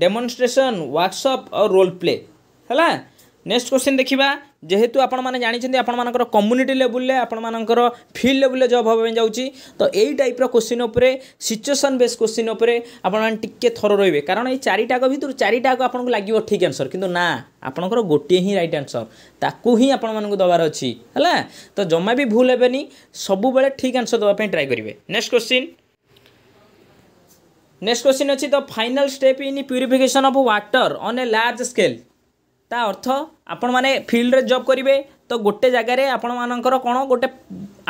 Speaker 1: demonstration workshop ଆଉ ରୋଲ୍ ପ୍ଲେ ହେଲା ନେକ୍ସଟ କୋଶ୍ଚିନ୍ ଦେଖିବା যেহেতু আপনার জাঁচান আপনার কম্যুনিটি লেভেলে আপনার ফিল্ড লেভেলে জব হওয়া যাচ্ছি তো এই টাইপ্র কোশ্চিন উপরে সিচুয়েসন বেস কোশ্চিন উপরে আপনার টিকি থর রয়েবে কারণ এই চারিটাক ভিতর চারিটাক আপনার লাগবে ঠিক আনসর কিন্তু না আপনার গোটিয়ে হি রাইট আনসর তাকে হি আপনার দেবার অছি হ্যাঁ তো জমা বি ভুল হবেনি সবুলে ঠিক আনসর দেওয়া ট্রাই করবে নেক্সট কোশ্চিন নেক্সট কোশ্চিন অছি the final step in purification of water on a large scale ତା ଅର୍ଥ ଆପଣମାନେ ଫିଲ୍ଡରେ ଜବ୍ କରିବେ ତ ଗୋଟେ ଜାଗାରେ ଆପଣମାନଙ୍କର କ'ଣ ଗୋଟେ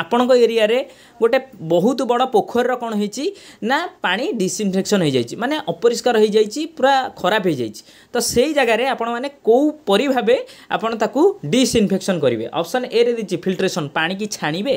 Speaker 1: ଆପଣଙ୍କ ଏରିଆରେ ଗୋଟେ ବହୁତ ବଡ଼ ପୋଖରୀର କ'ଣ ହେଇଛି ନା ପାଣି ଡିସ୍ଇନଫେକ୍ସନ୍ ହେଇଯାଇଛି ମାନେ ଅପରିଷ୍କାର ହୋଇଯାଇଛି ପୁରା ଖରାପ ହେଇଯାଇଛି ତ ସେଇ ଜାଗାରେ ଆପଣମାନେ କେଉଁପରି ଭାବେ ଆପଣ ତାକୁ ଡିସ୍ଇନଫେକ୍ସନ୍ କରିବେ ଅପସନ୍ ଏରେ ଦେଇଛି ଫିଲ୍ଟ୍ରେସନ୍ ପାଣିକି ଛାଣିବେ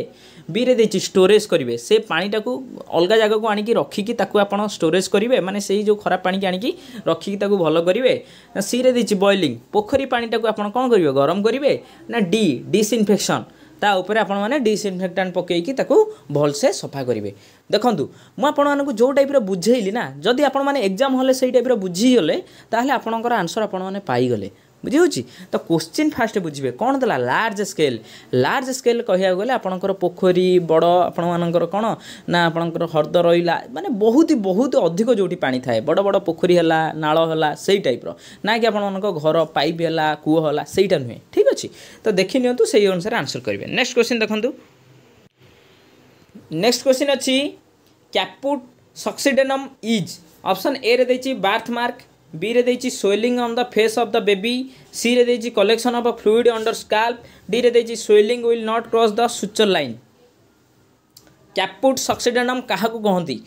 Speaker 1: ବିରେ ଦେଇଛି ଷ୍ଟୋରେଜ୍ କରିବେ ସେ ପାଣିଟାକୁ ଅଲଗା ଜାଗାକୁ ଆଣିକି ରଖିକି ତାକୁ ଆପଣ ଷ୍ଟୋରେଜ୍ କରିବେ ମାନେ ସେଇ ଯେଉଁ ଖରାପ ପାଣିକି ଆଣିକି ରଖିକି ତାକୁ ଭଲ କରିବେ ନା ସିରେ ଦେଇଛି ବଏଲିଂ ପୋଖରୀ ପାଣିଟାକୁ ଆପଣ କ'ଣ କରିବେ ଗରମ କରିବେ ନା ଡି ডিসইনফেকশন তা উপরে ଆପଣମାନେ ଡିସ୍ଇନଫେକ୍ଟାଣ୍ଟ ପକାଇକି ତାକୁ ଭଲସେ ସଫା କରିବେ ଦେଖନ୍ତୁ ମୁଁ ଆପଣମାନଙ୍କୁ ଯେଉଁ ଟାଇପ୍ର ବୁଝେଇଲି ନା ଯଦି ଆପଣମାନେ ଏକ୍ଜାମ୍ ହଲେ ସେଇ ଟାଇପ୍ର ବୁଝିଗଲେ ତାହେଲେ ଆପଣଙ୍କର ଆନ୍ସର୍ ଆପଣମାନେ ପାଇଗଲେ ବୁଝିହେଉଛି ତ କୋଶ୍ଚିନ୍ ଫାଷ୍ଟ ବୁଝିବେ କ'ଣ ଦେଲା ଲାର୍ଜ ସ୍କେଲ୍ ଲାର୍ଜ ସ୍କେଲ୍ କହିବାକୁ ଗଲେ ଆପଣଙ୍କର ପୋଖରୀ ବଡ଼ ଆପଣମାନଙ୍କର କ'ଣ ନା ଆପଣଙ୍କର ହ୍ରଦ ରହିଲା ମାନେ ବହୁତ ବହୁତ ଅଧିକ ଯେଉଁଠି ପାଣି ଥାଏ ବଡ଼ ବଡ଼ ପୋଖରୀ ହେଲା ନାଳ ହେଲା ସେଇ ଟାଇପ୍ର ନା କି ଆପଣମାନଙ୍କ ଘର ପାଇପ୍ ହେଲା କୂଅ ହେଲା ସେଇଟା ନୁହେଁ ଠିକ୍ ଅଛି ତ ଦେଖି ନିଅନ୍ତୁ ସେଇ ଅନୁସାରେ ଆନ୍ସର୍ କରିବେ ନେକ୍ସଟ କ୍ୱେଶ୍ଚିନ୍ ଦେଖନ୍ତୁ ନେକ୍ସଟ କ୍ୱେଶ୍ଚିନ୍ ଅଛି କ୍ୟାପୁଟ୍ ସକ୍ସିଡେନମ୍ ଇଜ୍ ଅପସନ୍ ଏରେ ଦେଇଛି ବାର୍ଥ ମାର୍କ ବିରେ ଦେଇଛି swelling on the face of the baby ସିରେ ଦେଇଛି collection of fluid under scalp ଡିରେ ଦେଇଛି swelling will not cross the suture line caput succedaneum କାହାକୁ କହନ୍ତି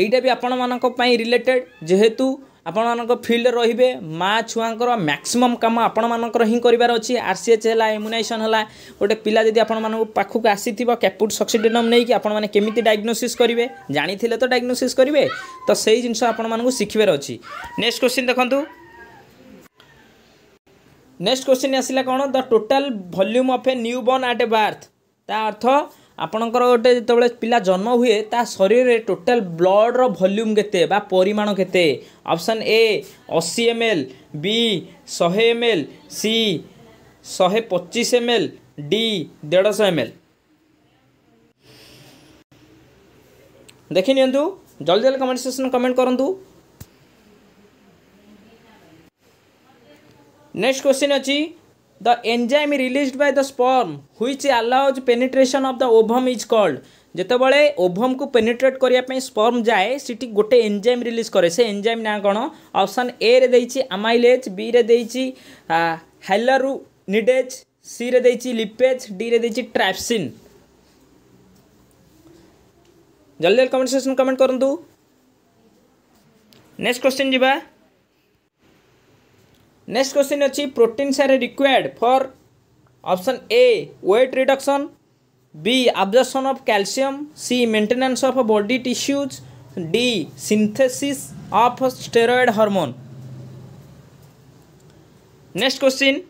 Speaker 1: ଏଇଟା ବି ଆପଣମାନଙ୍କ ପାଇଁ ରିଲେଟେଡ୍ ଯେହେତୁ ଆପଣମାନଙ୍କ ଫିଲ୍ଡରେ ରହିବେ ମା ଛୁଆଙ୍କର ମ୍ୟାକ୍ସିମମ୍ କାମ ଆପଣମାନଙ୍କର ହିଁ କରିବାର ଅଛି ଆର୍ ସି ଏଚ୍ ହେଲା ଇମ୍ୟୁନାଇଜେସନ୍ ହେଲା ଗୋଟେ ପିଲା ଯଦି ଆପଣମାନଙ୍କ ପାଖକୁ ଆସିଥିବ କ୍ୟାପୁଟ୍ ସକ୍ସିଡେନମ୍ ନେଇକି ଆପଣମାନେ କେମିତି ଡାଇଗ୍ନୋସିସ୍ କରିବେ ଜାଣିଥିଲେ ତ ଡାଇଗ୍ନୋସିସ୍ କରିବେ ତ ସେଇ ଜିନିଷ ଆପଣମାନଙ୍କୁ ଶିଖିବାର ଅଛି ନେକ୍ସଟ କ୍ୱେଶ୍ଚିନ୍ ଦେଖନ୍ତୁ ନେକ୍ସଟ କ୍ୱେଶ୍ଚିନ୍ ଆସିଲା କ'ଣ the total volume of a newborn at a birth ତା ଅର୍ଥ ଆପଣଙ୍କର ଗୋଟେ ଯେତେବେଳେ ପିଲା ଜନ୍ମ ହୁଏ ତା ଶରୀରରେ ଟୋଟାଲ୍ ବ୍ଲଡ଼୍ର ଭଲ୍ୟୁମ୍ କେତେ ବା ପରିମାଣ କେତେ ଅପସନ୍ ଏ ଅଶୀ ଏମ୍ ଏଲ୍ ବି ଶହେ ଏମ୍ ଏଲ୍ ସି ଶହେ ପଚିଶ ଏମ୍ ଏଲ୍ ଡି ଦେଢ଼ଶହ ଏମ୍ ଏଲ୍ ଦେଖି ନିଅନ୍ତୁ ଜଲ୍ଦି ଜଲ୍ଦି କମେଣ୍ଟ ସେକ୍ସନ୍ କମେଣ୍ଟ କରନ୍ତୁ ନେକ୍ସଟ କ୍ୱେଶ୍ଚିନ୍ ଅଛି The enzyme released by the sperm which allows penetration of the ovum is called যেতবে ওভম কু পেনিট্রেট করা স্পর্ম যায় সেটি গোটে এনজাইম রিলিজ করে সে এনজাইম না কোণ অপশন এ রে দিয়েছি আমাইলেজ বি রে দিয়েছি হ্যালারু নিডেজ সি রে দিয়েছি লিপেজ ডি রে দিয়েছি ট্রাপসিন জলদি জলদি কমেন্ট সেকশন কমেন্ট করতু নেক্সট কোশ্চেন যা नेक्स्ट क्वेश्चन अच्छी प्रोटीन सारे required for option A weight reduction B absorption of calcium C maintenance of body tissues D synthesis of steroid hormone next question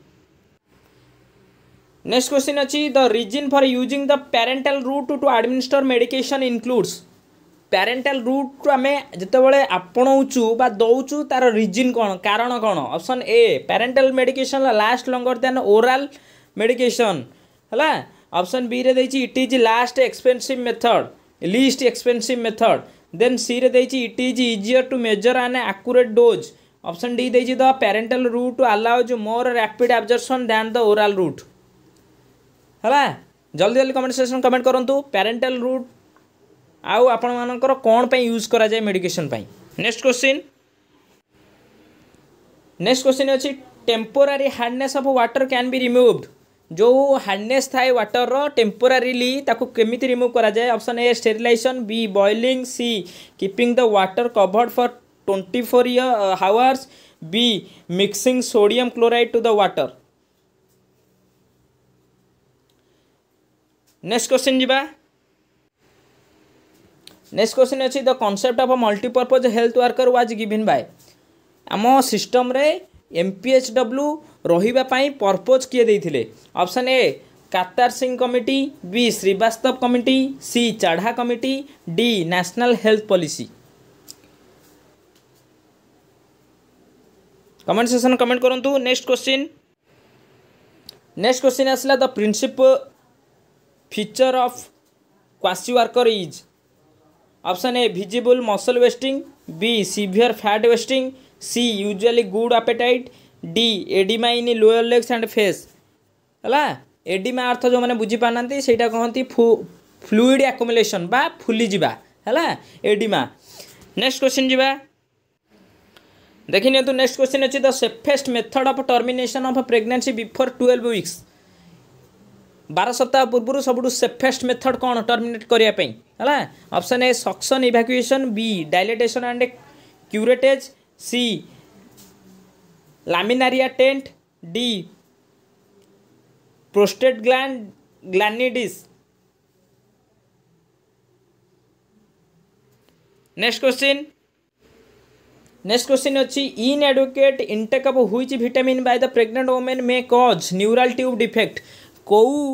Speaker 1: next question अच्छी the reason for using the parenteral route to administer medication includes parenteral route आम जिते आपणु दौचु तार रिजन कौन कारण कौन option A parenteral medication last longer then oral medication है अपसन बी रे it is last expensive method least expensive method then C रे it is easier to measure an accurate dose option D they the parenteral route allows more rapid absorption than the oral route है जल्दी जल्दी comment session comment करूँ पेरेन्टाल root आउ आपणମାନଙ୍କର କ'ଣ ପାଇଁ use କରାଯାଏ medication ପାଇଁ ନେକ୍ସଟ କ୍ୱେଶ୍ଚିନ୍ ନେକ୍ସଟ କ୍ୱେଶ୍ଚିନ୍ ଅଛି temporary hardness of water can be removed ଯେଉଁ ହାର୍ଡ଼ନେସ୍ ଥାଏ ୱାଟର୍ର ଟେମ୍ପୋରାରିଲି ତାକୁ କେମିତି ରିମୁଭ୍ କରାଯାଏ option A sterilisation B boiling C keeping the water covered for twenty four hours B mixing sodium chloride to the water next question जी next question ଅଛି the concept of multipurpose health worker was given by ଆମ ସିଷ୍ଟମରେ M P H W ରହିବା ପାଇଁ purpose କିଏ ଦେଇଥିଲେ option A Kartar Singh committee B Srivastava committee C Chadha committee D national health policy comment section comment କରନ୍ତୁ next question next question ଆସିଲା the principal feature of kwashiorkor is option A visible muscle wasting B severe fat wasting C usually good appetite D oedema in lower legs and face है oedema अर्थ जो मैंने बुझीपार ना से कहती fluid accumulation बा फुलीजा एडिमा नेक्स्ट क्वेश्चन जी देखी नि नेक्स्ट क्वेश्चन अच्छे the safest method of termination of pregnancy before twelve weeks ବାର ସପ୍ତାହ ପୂର୍ବରୁ ସବୁଠୁ ସେଫେଷ୍ଟ ମେଥଡ଼ କ'ଣ ଟର୍ମିନେଟ୍ କରିବା ପାଇଁ ହେଲା option A suction evacuation B dilatation and curettage C laminaria tent D prostate gland ଗ୍ଲାନିଡିସ୍ ନେକ୍ସଟ କ୍ୱେଶ୍ଚିନ୍ नेक्स्ट क्वेश्चन अच्छी inadequate intake of which vitamin by the pregnant women may cause neural tube defect କେଉଁ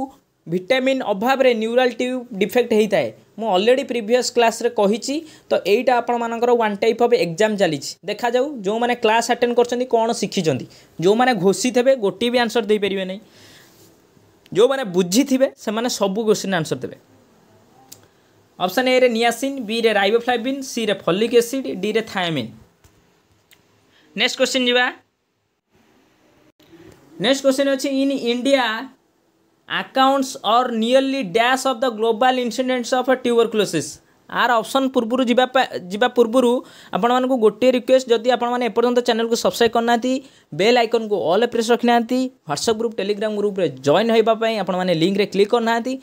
Speaker 1: vitamin ଅଭାବରେ neural tube defect ହେଇଥାଏ ମୁଁ already previous କ୍ଲାସ୍ରେ କହିଛି ତ ଏଇଟା ଆପଣମାନଙ୍କର ୱାନ୍ ଟାଇପ୍ ଅଫ୍ ଏକ୍ଜାମ୍ ଚାଲିଛି ଦେଖାଯାଉ ଯେଉଁମାନେ କ୍ଲାସ୍ ଆଟେଣ୍ଡ କରୁଛନ୍ତି କ'ଣ ଶିଖିଛନ୍ତି ଯେଉଁମାନେ ଘୋଷିଥିବେ ଗୋଟିଏ ବି ଆନ୍ସର୍ ଦେଇପାରିବେ ନାହିଁ ଯେଉଁମାନେ ବୁଝିଥିବେ ସେମାନେ ସବୁ କ୍ୱେଶ୍ଚିନ୍ ଆନ୍ସର୍ ଦେବେ ଅପସନ୍ ଏରେ ନିଆସିନ୍ ବିରେ ରାଇବୋଫ୍ଲାଭିନ୍ ସିରେ ଫଲିକ୍ ଏସିଡ଼୍ ଡିରେ ଥାୟାମିନ୍ ନେକ୍ସଟ କ୍ୱେଶ୍ଚିନ୍ ଯିବା ନେକ୍ସଟ କ୍ୱେଶ୍ଚିନ୍ ଅଛି in India accounts or nearly dash of the global incidence of tuberculosis ଆର ଅପସନ୍ ପୂର୍ବରୁ ଯିବା ଯିବା ପୂର୍ବରୁ ଆପଣମାନଙ୍କୁ ଗୋଟିଏ ରିକ୍ୱେଷ୍ଟ ଯଦି ଆପଣମାନେ ଏପର୍ଯ୍ୟନ୍ତ ଚ୍ୟାନେଲକୁ ସବସ୍କ୍ରାଇବ୍ କରିନାହାନ୍ତି ବେଲ୍ ଆଇକନ୍କୁ ଅଲ୍ ପ୍ରେସ୍ ରଖିନାହାନ୍ତି ହ୍ୱାଟ୍ସଅପ୍ ଗ୍ରୁପ୍ ଟେଲିଗ୍ରାମ ଗ୍ରୁପ୍ରେ ଜଏନ୍ ହେବା ପାଇଁ ଆପଣମାନେ ଲିଙ୍କରେ କ୍ଲିକ୍ କରିନାହାନ୍ତି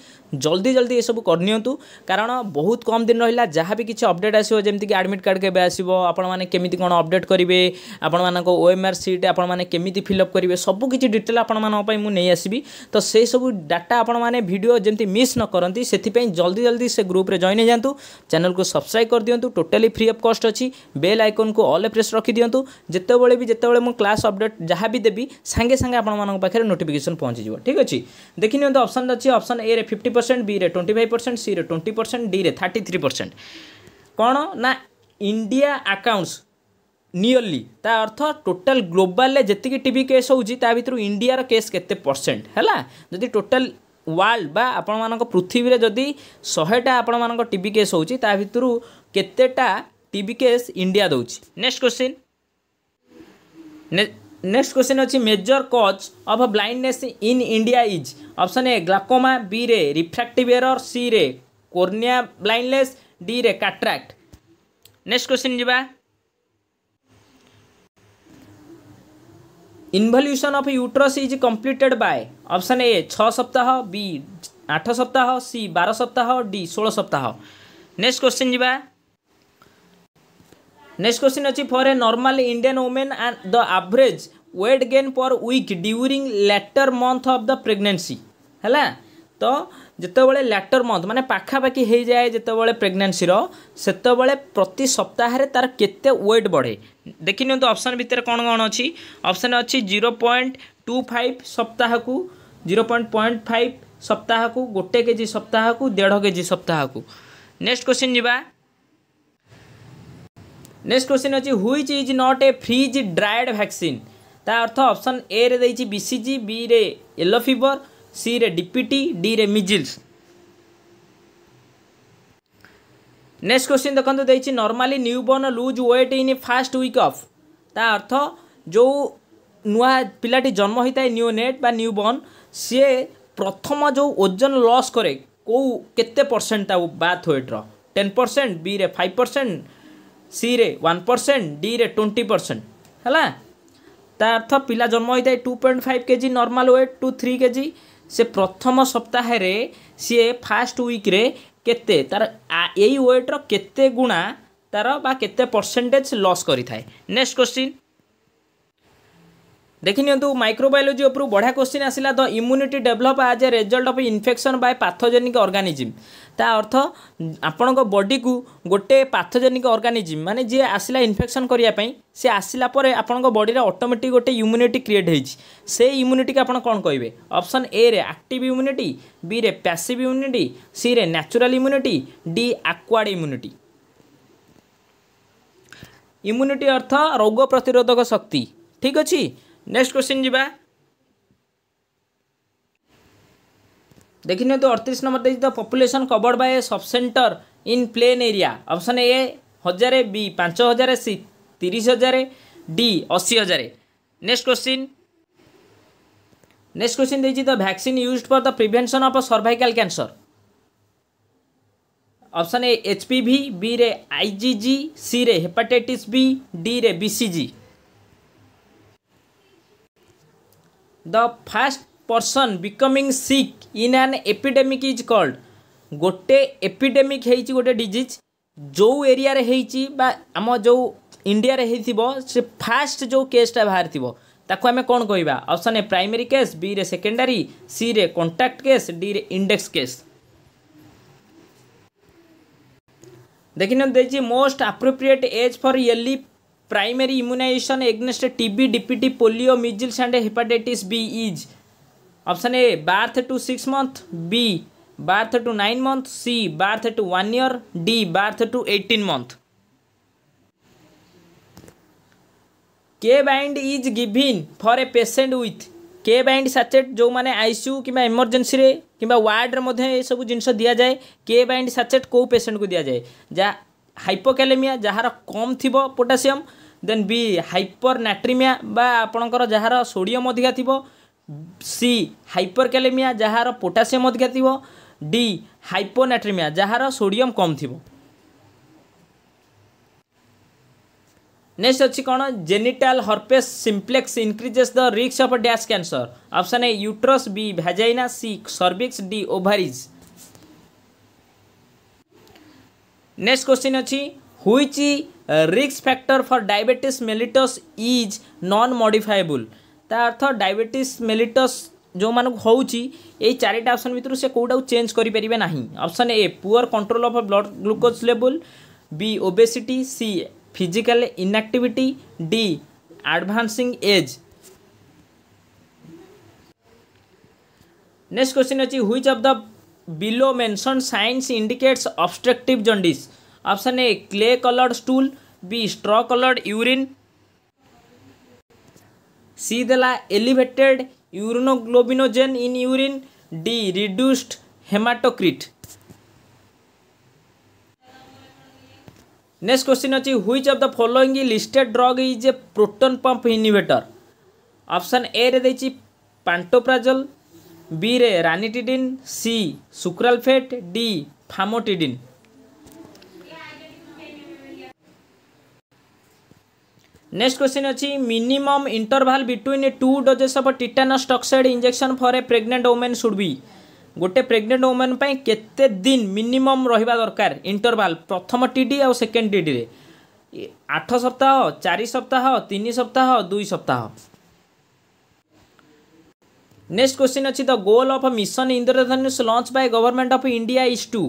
Speaker 1: ଜଲ୍ଦି ଜଲ୍ଦି ଏସବୁ କରିନିଅନ୍ତୁ କାରଣ ବହୁତ କମ୍ ଦିନ ରହିଲା ଯାହା ବି କିଛି ଅପଡ଼େଟ୍ ଆସିବ ଯେମିତିକି ଆଡ଼ମିଟ୍ କାର୍ଡ଼ କେବେ ଆସିବ ଆପଣମାନେ କେମିତି କ'ଣ ଅପଡ଼େଟ୍ କରିବେ ଆପଣମାନଙ୍କ ଓ ଏମ୍ ଆର୍ ସିଟ୍ ଆପଣମାନେ କେମିତି ଫିଲ୍ଅପ୍ କରିବେ ସବୁ କିଛି ଡିଟେଲ୍ ଆପଣମାନଙ୍କ ପାଇଁ ମୁଁ ନେଇ ଆସିବି ତ ସେସବୁ ଡାଟା ଆପଣମାନେ ଭିଡ଼ିଓ ଯେମିତି ମିସ୍ ନ କରନ୍ତି ସେଥିପାଇଁ ଜଲ୍ଦି ଜଲ୍ଦି ସେ ଗ୍ରୁପ୍ରେ ଜଏନ୍ ହେଇଯାଆନ୍ତୁ ଚ୍ୟାନେଲ୍ କୁ ସବସ୍କ୍ରାଇବ୍ କରିଦିଅନ୍ତୁ ଟୋଟାଲି ଫ୍ରି ଅଫ୍ କଷ୍ଟ ଅଛି ବେଲ୍ ଆଇକନ୍କୁ ଅଲ୍ ପ୍ରେସ୍ ରଖିଦିଅନ୍ତୁ ଯେତେବେଳେ ବି ଯେତେବେଳେ ମୁଁ କ୍ଲାସ୍ ଅପଡ଼େଟ୍ ଯାହା ବି ଦେବି ସାଙ୍ଗେ ସାଙ୍ଗେ ଆପଣମାନଙ୍କ ପାଖରେ ନୋଟିଫିକେସନ୍ ପହଞ୍ଚିଯିବ ଠିକ୍ ଅଛି ଦେଖିନିଅନ୍ତୁ ଅପସନ୍ ଅଛି ଅପସନ୍ ଏରେ ଫିଫ୍ଟି ପରସେଣ୍ଟ ବିରେ ଟ୍ୱେଣ୍ଟି ଫାଇଭ୍ ପରସେଣ୍ଟ ସିରେ ଟ୍ୱେଣ୍ଟି ପରସେଣ୍ଟ ଡିରେ ଥାର୍ଟି ଥ୍ରୀ ପରସେଣ୍ଟ କ'ଣ ନା ଇଣ୍ଡିଆ ଆକାଉଣ୍ଟସ୍ ନିୟରଲି ତା ଅର୍ଥ ଟୋଟାଲ୍ ଗ୍ଲୋବାଲରେ ଯେତିକି ଟିଭି କେସ୍ ହେଉଛି ତା ଭିତରୁ ଇଣ୍ଡିଆର କେସ୍ କେତେ ପରସେଣ୍ଟ ହେଲା ଯଦି ଟୋଟାଲ୍ वर्ल्ड बा पृथ्वी में जदि शहेटा आपण मान टी केस होती भितर केतेटा टी केस इंडिया दौर नेक्स्ट क्वेश्चन नेक्स्ट क्वेश्चन अच्छी major cause of blindness in India is option A glaucoma B रे रिफ्रैक्टिव एरर सी रे कोर्निया ब्लाइंडनेस डी रे कैट्राक्ट नेक्स्ट क्वेश्चन जीवा involution of uterus is completed by option A छः सप्ताह B आठ सप्ताह सी बार सप्ताह डी षोल सप्ताह नेक्स्ट क्वेश्चन जी नेक्स्ट क्वेश्चन अच्छी for a normal Indian women and the average weight gain per week during later month of the pregnancy है तो যেতবে ল্যাটর মন্থ মানে পাখাপাখি হয়ে যায় যেতবে প্রেগনেন্সির সেতবে প্রতি সপ্তাহে তার কেতে ওয়েট বড়ে দেখি নিহতু অপসন ভিতরে কোণ কোণ অছি অপসন অছি জিরো পয়েন্ট টু ফাইভ সপ্তাহকু জিরো পয়েন্ট পয়েন্ট ফাইভ সপ্তাহকু গোটে কেজি সপ্তাহকু দেড় কেজি সপ্তাহকু নেক্সট কোশ্চিন যা নেক্সট কোশ্চিন অছি which is not a freeze dried vaccine ତା ଅର୍ଥ ଅପସନ୍ ଏରେ ଦେଇଛି ବିସିଜି ବିରେ ୟେଲୋ ଫିଭର C रे DPT, D रे measles. नेक्स्ट क्वेश्चन देखो देखिए normally newborn lose weight in first week of ता अर्थ जो नुआ पिलाटी जन्म होता है न्यूनेट बा न्यूबर्न सी प्रथम जो ओजन लॉस करे कौ केते परसेंट ता बाथ वेट्र टेन परसेंट बी रे फाइव परसेंट सी रे वन परसेंट डी रे ट्वेंटी परसेंट है ता अर्थ पिला जन्म होता है to point five K G normal weight two three K G ସେ ପ୍ରଥମ ସପ୍ତାହରେ ସିଏ ଫାଷ୍ଟ ୱିକ୍ରେ କେତେ ତା'ର ଏଇ ୱେଟ୍ର କେତେ ଗୁଣା ତା'ର ବା କେତେ ପରସେଣ୍ଟେଜ୍ ଲସ୍ କରିଥାଏ ନେକ୍ସଟ କ୍ୱେଶ୍ଚିନ୍ ଦେଖିନିଅନ୍ତୁ ମାଇକ୍ରୋବାୟୋଲୋଜି ଉପରୁ ବଢ଼ିଆ କ୍ୱେଶ୍ଚିନ୍ ଆସିଲା the immunity develop as a result of infection by pathogenic organism ତା ଅର୍ଥ ଆପଣଙ୍କ ବଡ଼ିକୁ ଗୋଟେ ପାଥୋଜେନିକ୍ ଅର୍ଗାନିଜିମ୍ ମାନେ ଯିଏ ଆସିଲା ଇନଫେକ୍ସନ୍ କରିବା ପାଇଁ ସେ ଆସିଲା ପରେ ଆପଣଙ୍କ ବଡ଼ିରେ ଅଟୋମେଟିକ୍ ଗୋଟେ ଇମ୍ୟୁନିଟି କ୍ରିଏଟ୍ ହେଇଛି ସେ ଇମ୍ୟୁନିଟିକୁ ଆପଣ କ'ଣ କହିବେ ଅପସନ୍ ଏରେ ଆକ୍ଟିଭ୍ ଇମ୍ୟୁନିଟି ବିରେ ପ୍ୟାସିଭ୍ ଇମ୍ୟୁନିଟି ସିରେ natural immunity D acquired immunity immunity ଅର୍ଥ ରୋଗ ପ୍ରତିରୋଧକ ଶକ୍ତି ଠିକ୍ ଅଛି नेक्स्ट क्वेश्चन जी देखि अड़तीस नंबर देखिए population covered by sub centre in plain area option A हजार बी पांच हजार सी तीस हजार डी अशी हजार नेक्स्ट क्वेश्चन नेक्स्ट क्वेश्चन देखिए the vaccine used for the prevention of cervical cancer option A HPV B रे आईजीजी सी रे हेपाटाइटिस बी डी रे BCG the first person becoming sick in an epidemic is called ଗୋଟେ epidemic ହେଇଛି ଗୋଟେ disease ଯେଉଁ ଏରିଆରେ ହେଇଛି ବା ଆମ ଯେଉଁ ଇଣ୍ଡିଆରେ ହେଇଥିବ ସେ ଫାଷ୍ଟ ଯେଉଁ କେସ୍ଟା ବାହାରିଥିବ ତାକୁ ଆମେ କ'ଣ କହିବା ଅପସନ୍ ଏ ପ୍ରାଇମେରୀ କେସ୍ ବିରେ ସେକେଣ୍ଡାରୀ ସିରେ କଣ୍ଟାକ୍ଟ କେସ୍ ଡିରେ ଇଣ୍ଡେକ୍ସ କେସ୍ देखिए most appropriate age for early primary immunization against TB DPT polio measles and hepatitis B is option A birth to six month B birth to nine month C birth to one year D birth to eighteen month K band is given for a patient with K band sachet जो मैंने ICU कि emergency ward वार्ड्रे सब जिन दि जाए के band साचेट कौ patient को दि जाए जा ହାଇପୋକାଲେମିଆ ଯାହାର କମ୍ ଥିବ ପୋଟାସିୟମ୍ ଦେନ୍ ବି ହାଇପର୍ ନାଟ୍ରିମିଆ ବା ଆପଣଙ୍କର ଯାହାର ସୋଡ଼ିୟମ୍ ଅଧିକା ଥିବ ସି ହାଇପର୍ କ୍ୟାଲେମିଆ ଯାହାର ପୋଟାସିୟମ୍ ଅଧିକା ଥିବ ଡି ହାଇପୋନାଟ୍ରିମିଆ ଯାହାର ସୋଡ଼ିୟମ୍ କମ୍ ଥିବ ନେକ୍ସଟ ଅଛି କ'ଣ ଜେନିଟାଲ ହର୍ପେସ୍ ସିମ୍ପ୍ଲେକ୍ସ ଇନକ୍ରିଜେସ୍ ଦ ରିକ୍ସ of dash cancer option A uterus B vagina C cervix D ovaries next question ଅଛି ହୁଇଚ୍ ରିକ୍ସ factor for diabetes mellitus is non modifiable ତା ଅର୍ଥ ଡାଇବେଟିସ୍ ମେଲିଟସ୍ ଯେଉଁମାନଙ୍କୁ ହେଉଛି ଏଇ ଚାରିଟା ଅପସନ୍ ଭିତରୁ ସେ କେଉଁଟାକୁ ଚେଞ୍ଜ କରିପାରିବେ ନାହିଁ option A poor control of blood glucose ଲେବୁଲ୍ B obesity C physical inactivity D advancing age next question ଅଛି which of the below mention signs indicates obstructive jaundice option A clay coloured stool B straw coloured urine C देला elevated urobilinogen in urine D reduced haematocrit next question अच्छी which of the following listed drug is a proton pump inhibitor option A रे pantoprazole বিরে রানিটিডিন C sucralfate D famotidine next question অছি minimum interval between two doses of tetanus toxoid injection for a pregnant women should be গোটে pregnant women পাই কেতে দিন minimum রহবা দরকার interval প্রথম টিডি আও সেকেন্ড টিডিরে আঠ সপ্তাহ চারি সপ্তাহ তিন সপ্তাহ দুই সপ্তাহ ନେକ୍ସଟ କ୍ୱେଶ୍ଚିନ୍ ଅଛି the goal of mission Indradhanush launch by government of India is to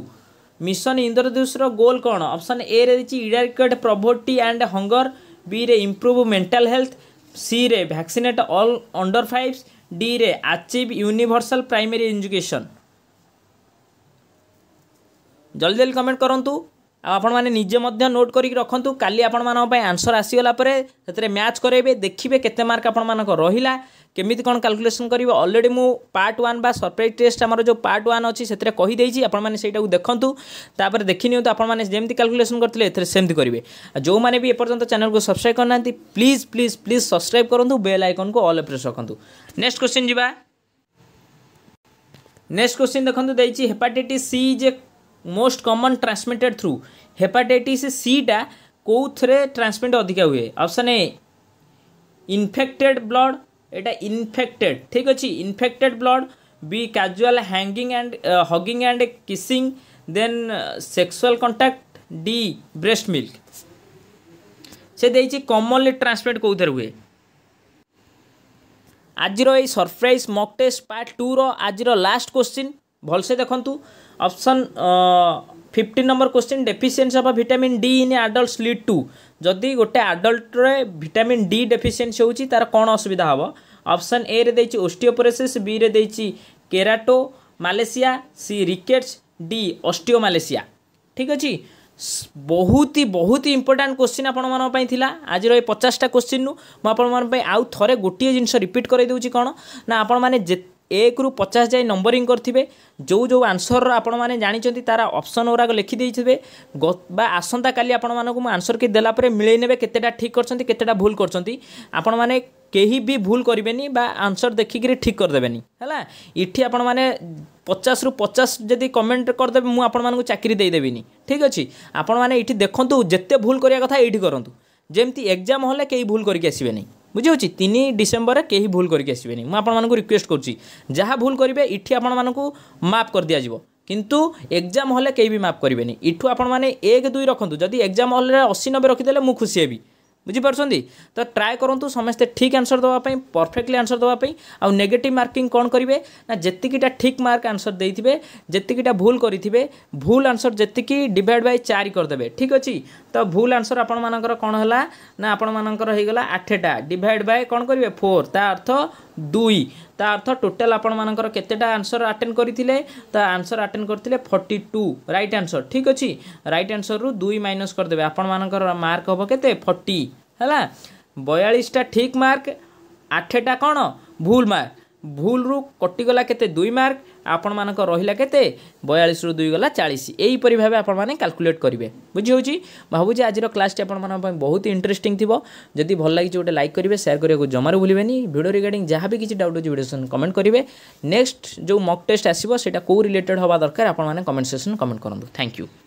Speaker 1: mission ଇନ୍ଦ୍ରଧନୁଷର ଗୋଲ୍ କ'ଣ ଅପସନ୍ ଏରେ ଦେଇଛି ଇରାଡିକେଟ୍ ପ୍ରଭର୍ଟି ଆଣ୍ଡ ହଙ୍ଗର ବିରେ ଇମ୍ପ୍ରୁଭ୍ ମେଣ୍ଟାଲ୍ ହେଲ୍ଥ ସିରେ ଭ୍ୟାକ୍ସିନେଟ୍ ଅଲ୍ ଅଣ୍ଡର ଫାଇଭ୍ସ ଡିରେ ଆଚିଭ୍ ୟୁନିଭର୍ସାଲ୍ ପ୍ରାଇମେରୀ ଏଜୁକେସନ୍ ଜଲ୍ଦି ଜଲ୍ଦି କମେଣ୍ଟ କରନ୍ତୁ আপনার নিজে নোট করি রাখতু কালি আপনার আনসর আসিগলা পরে সেতরে ম্যাচ করাইবে দেখবে কেতে মার্ক আপনার রহিলা কেমিতি কোণ ক্যালকুলেসন করবে অলরেডি মু পার্ট ওয়ান বা সরপ্রাইজ টেস্ট আমার যে পার্ট ওয়ান অছি সেতরে কহিদেইছি আপনার সেইটা দেখতু তাপরে দেখি নিও আপনার যেমতি ক্যালকুলেসন করলে এতে সেমতি করবে যে বি এপর্যন্ত চ্যানেলকে সবসক্রাইব করে না প্লিজ প্লিজ প্লিজ সবসক্রাইব করতু বেল আইকন কু অল প্রেস রাখতু নেক্সট কোশ্চিন যা নেক্সট কোশ্চিন দেখুন দেখছি হেপাটাইটিস সি যে most common transmitted through hepatitis সিটা କେଉଁଥିରେ ଟ୍ରାନ୍ସମିଟ୍ ଅଧିକା ହୁଏ ଅପସନ୍ ଏ ଇନଫେକ୍ଟେଡ଼୍ ବ୍ଲଡ଼୍ ଏଇଟା ଇନଫେକ୍ଟେଡ଼୍ ଠିକ୍ ଅଛି infected blood B casual hanging and hugging and kissing then sexual contact D breast milk ସେ ଦେଇଛି କମନ୍ଲି ଟ୍ରାନ୍ସମିଟ୍ କେଉଁଥିରେ ହୁଏ ଆଜିର ଏଇ ସରପ୍ରାଇଜ୍ ମକ୍ ଟେଷ୍ଟ ପାର୍ଟ ଟୁର ଆଜିର ଲାଷ୍ଟ କ୍ୱେଶ୍ଚିନ୍ ଭଲସେ ଦେଖନ୍ତୁ option fifteen number question deficiency of vitamin D in adults lead to ଯଦି ଗୋଟେ ଆଡଲ୍ଟରେ ଭିଟାମିନ୍ ଡି ଡେଫିସିଏନ୍ସି ହେଉଛି ତା'ର କ'ଣ ଅସୁବିଧା ହେବ ଅପସନ୍ ଏରେ ଦେଇଛି ଓଷ୍ଟିଓପୋରୋସିସ୍ ବିରେ ଦେଇଛି keratomalacia C rickets D osteomalacia ଠିକ୍ ଅଛି ବହୁତ ହି ବହୁତ ହି ଇମ୍ପୋର୍ଟାଣ୍ଟ କ୍ୱେଶ୍ଚିନ୍ ଆପଣମାନଙ୍କ ପାଇଁ ଥିଲା ଆଜିର ଏ ପଚାଶଟା କ୍ୱେଶ୍ଚିନ୍ରୁ ମୁଁ ଆପଣମାନଙ୍କ ପାଇଁ ଆଉ ଥରେ ଗୋଟିଏ ଜିନିଷ ରିପିଟ୍ କରାଇ ଦେଉଛି କ'ଣ ନା ଆପଣମାନେ ଯେତେ একরু পচাশ যাই নম্বরিং করবে যে যে আনসর আপনার জাঁচান তার অপসন গুড়া লিখিদে বা আসন্তকালি আপনার আনসর কি দেলাপরে মিলাই নেবে কতটা ঠিক করছেন কতটা ভুল করছেন আপনার কেহি বি ভুল করবেনি বা আনসর দেখিকি ঠিক করেদেবেনি হ্যাঁ এটি আপনার পচাশ রু পচাশ যদি কমেন্ট করেদেবে মু আপনার চাকরি দিয়েদেবিনি ঠিক আছে আপনার এটি দেখুন যেতে ভুল করা কথা এইটি করতু যেমি এক্জাম হলে কেউ ভুল করি আসবে না ବୁଝିହେଉଛି ତିନି ଡିସେମ୍ବରରେ କେହି ଭୁଲ କରିକି ଆସିବେନି ମୁଁ ଆପଣମାନଙ୍କୁ ରିକ୍ୱେଷ୍ଟ କରୁଛି ଯାହା ଭୁଲ କରିବେ ଏଠି ଆପଣମାନଙ୍କୁ ମାଫ୍ କରିଦିଆଯିବ କିନ୍ତୁ ଏକ୍ଜାମ୍ ହଲ୍ରେ କେହି ବି ମାଫ୍ କରିବେନି ଏଠୁ ଆପଣମାନେ ଏକ ଦୁଇ ରଖନ୍ତୁ ଯଦି ଏକ୍ଜାମ୍ ହଲ୍ରେ ଅଶୀ ନବେ ରଖିଦେଲେ ମୁଁ ଖୁସି ହେବି ବୁଝିପାରୁଛନ୍ତି ତ ଟ୍ରାଏ କରନ୍ତୁ ସମସ୍ତେ ଠିକ୍ ଆନ୍ସର୍ ଦେବା ପାଇଁ ପରଫେକ୍ଟଲି ଆନ୍ସର୍ ଦେବା ପାଇଁ ଆଉ ନେଗେଟିଭ୍ ମାର୍କିଂ କ'ଣ କରିବେ ନା ଯେତିକିଟା ଠିକ୍ ମାର୍କ ଆନ୍ସର୍ ଦେଇଥିବେ ଯେତିକିଟା ଭୁଲ କରିଥିବେ ଭୁଲ ଆନ୍ସର୍ ଯେତିକି ଡିଭାଇଡ଼୍ ବାଇ ଚାରି କରିଦେବେ ଠିକ୍ ଅଛି ତ ଭୁଲ ଆନ୍ସର୍ ଆପଣମାନଙ୍କର କ'ଣ ହେଲା ନା ଆପଣମାନଙ୍କର ହେଇଗଲା ଆଠଟା ଡିଭାଇଡ଼୍ ବାଏ କ'ଣ କରିବେ ଫୋର୍ ତା ଅର୍ଥ ଦୁଇ ତା ଅର୍ଥ ଟୋଟାଲ୍ ଆପଣମାନଙ୍କର କେତେଟା ଆନ୍ସର୍ ଆଟେଣ୍ଡ କରିଥିଲେ ତା ଆନ୍ସର୍ ଆଟେଣ୍ଡ କରିଥିଲେ ଫର୍ଟି ଟୁ ରାଇଟ୍ ଆନ୍ସର୍ ଠିକ୍ ଅଛି ରାଇଟ୍ ଆନ୍ସର୍ରୁ ଦୁଇ ମାଇନସ୍ କରିଦେବେ ଆପଣମାନଙ୍କର ମାର୍କ ହେବ କେତେ ଫର୍ଟି ହେଲା ବୟାଳିଶଟା ଠିକ୍ ମାର୍କ ଆଠଟା କ'ଣ ଭୁଲ୍ ମାର୍କ ଭୁଲ୍ରୁ କଟିଗଲା କେତେ ଦୁଇ ମାର୍କ ଆପଣମାନଙ୍କ ରହିଲା କେତେ ବୟାଳିଶରୁ ଦୁଇ ଗଲା ଚାଳିଶ ଏହିପରି ଭାବେ ଆପଣମାନେ କାଲକୁଲେଟ୍ କରିବେ ବୁଝି ହେଉଛି ଭାବୁଛି ଆଜିର କ୍ଲାସ୍ଟି ଆପଣମାନଙ୍କ ପାଇଁ ବହୁତ ଇଣ୍ଟରେଷ୍ଟିଂ ଥିବ ଯଦି ଭଲ ଲାଗିଛି ଗୋଟେ ଲାଇକ୍ କରିବେ ସେୟାର କରିବାକୁ ଜମାରୁ ଭୁଲିବେନି ଭିଡ଼ିଓ ରିଗାର୍ଡିଂ ଯାହା ବି କିଛି ଡାଉଟ୍ ଅଛି ଭିଡ଼ିଓ ସେକ୍ସନ୍ କମେଣ୍ଟ କରିବେ ନେକ୍ସଟ ଯେଉଁ ମକ୍ ଟେଷ୍ଟ ଆସିବ ସେଇଟା କେଉଁ ରିଲେଟେଡ଼ ହେବା ଦରକାର ଆପଣମାନେ କମେଣ୍ଟ ସେକ୍ସନ୍ କମେଣ୍ଟ କରନ୍ତୁ ଥ୍ୟାଙ୍କ ୟୁ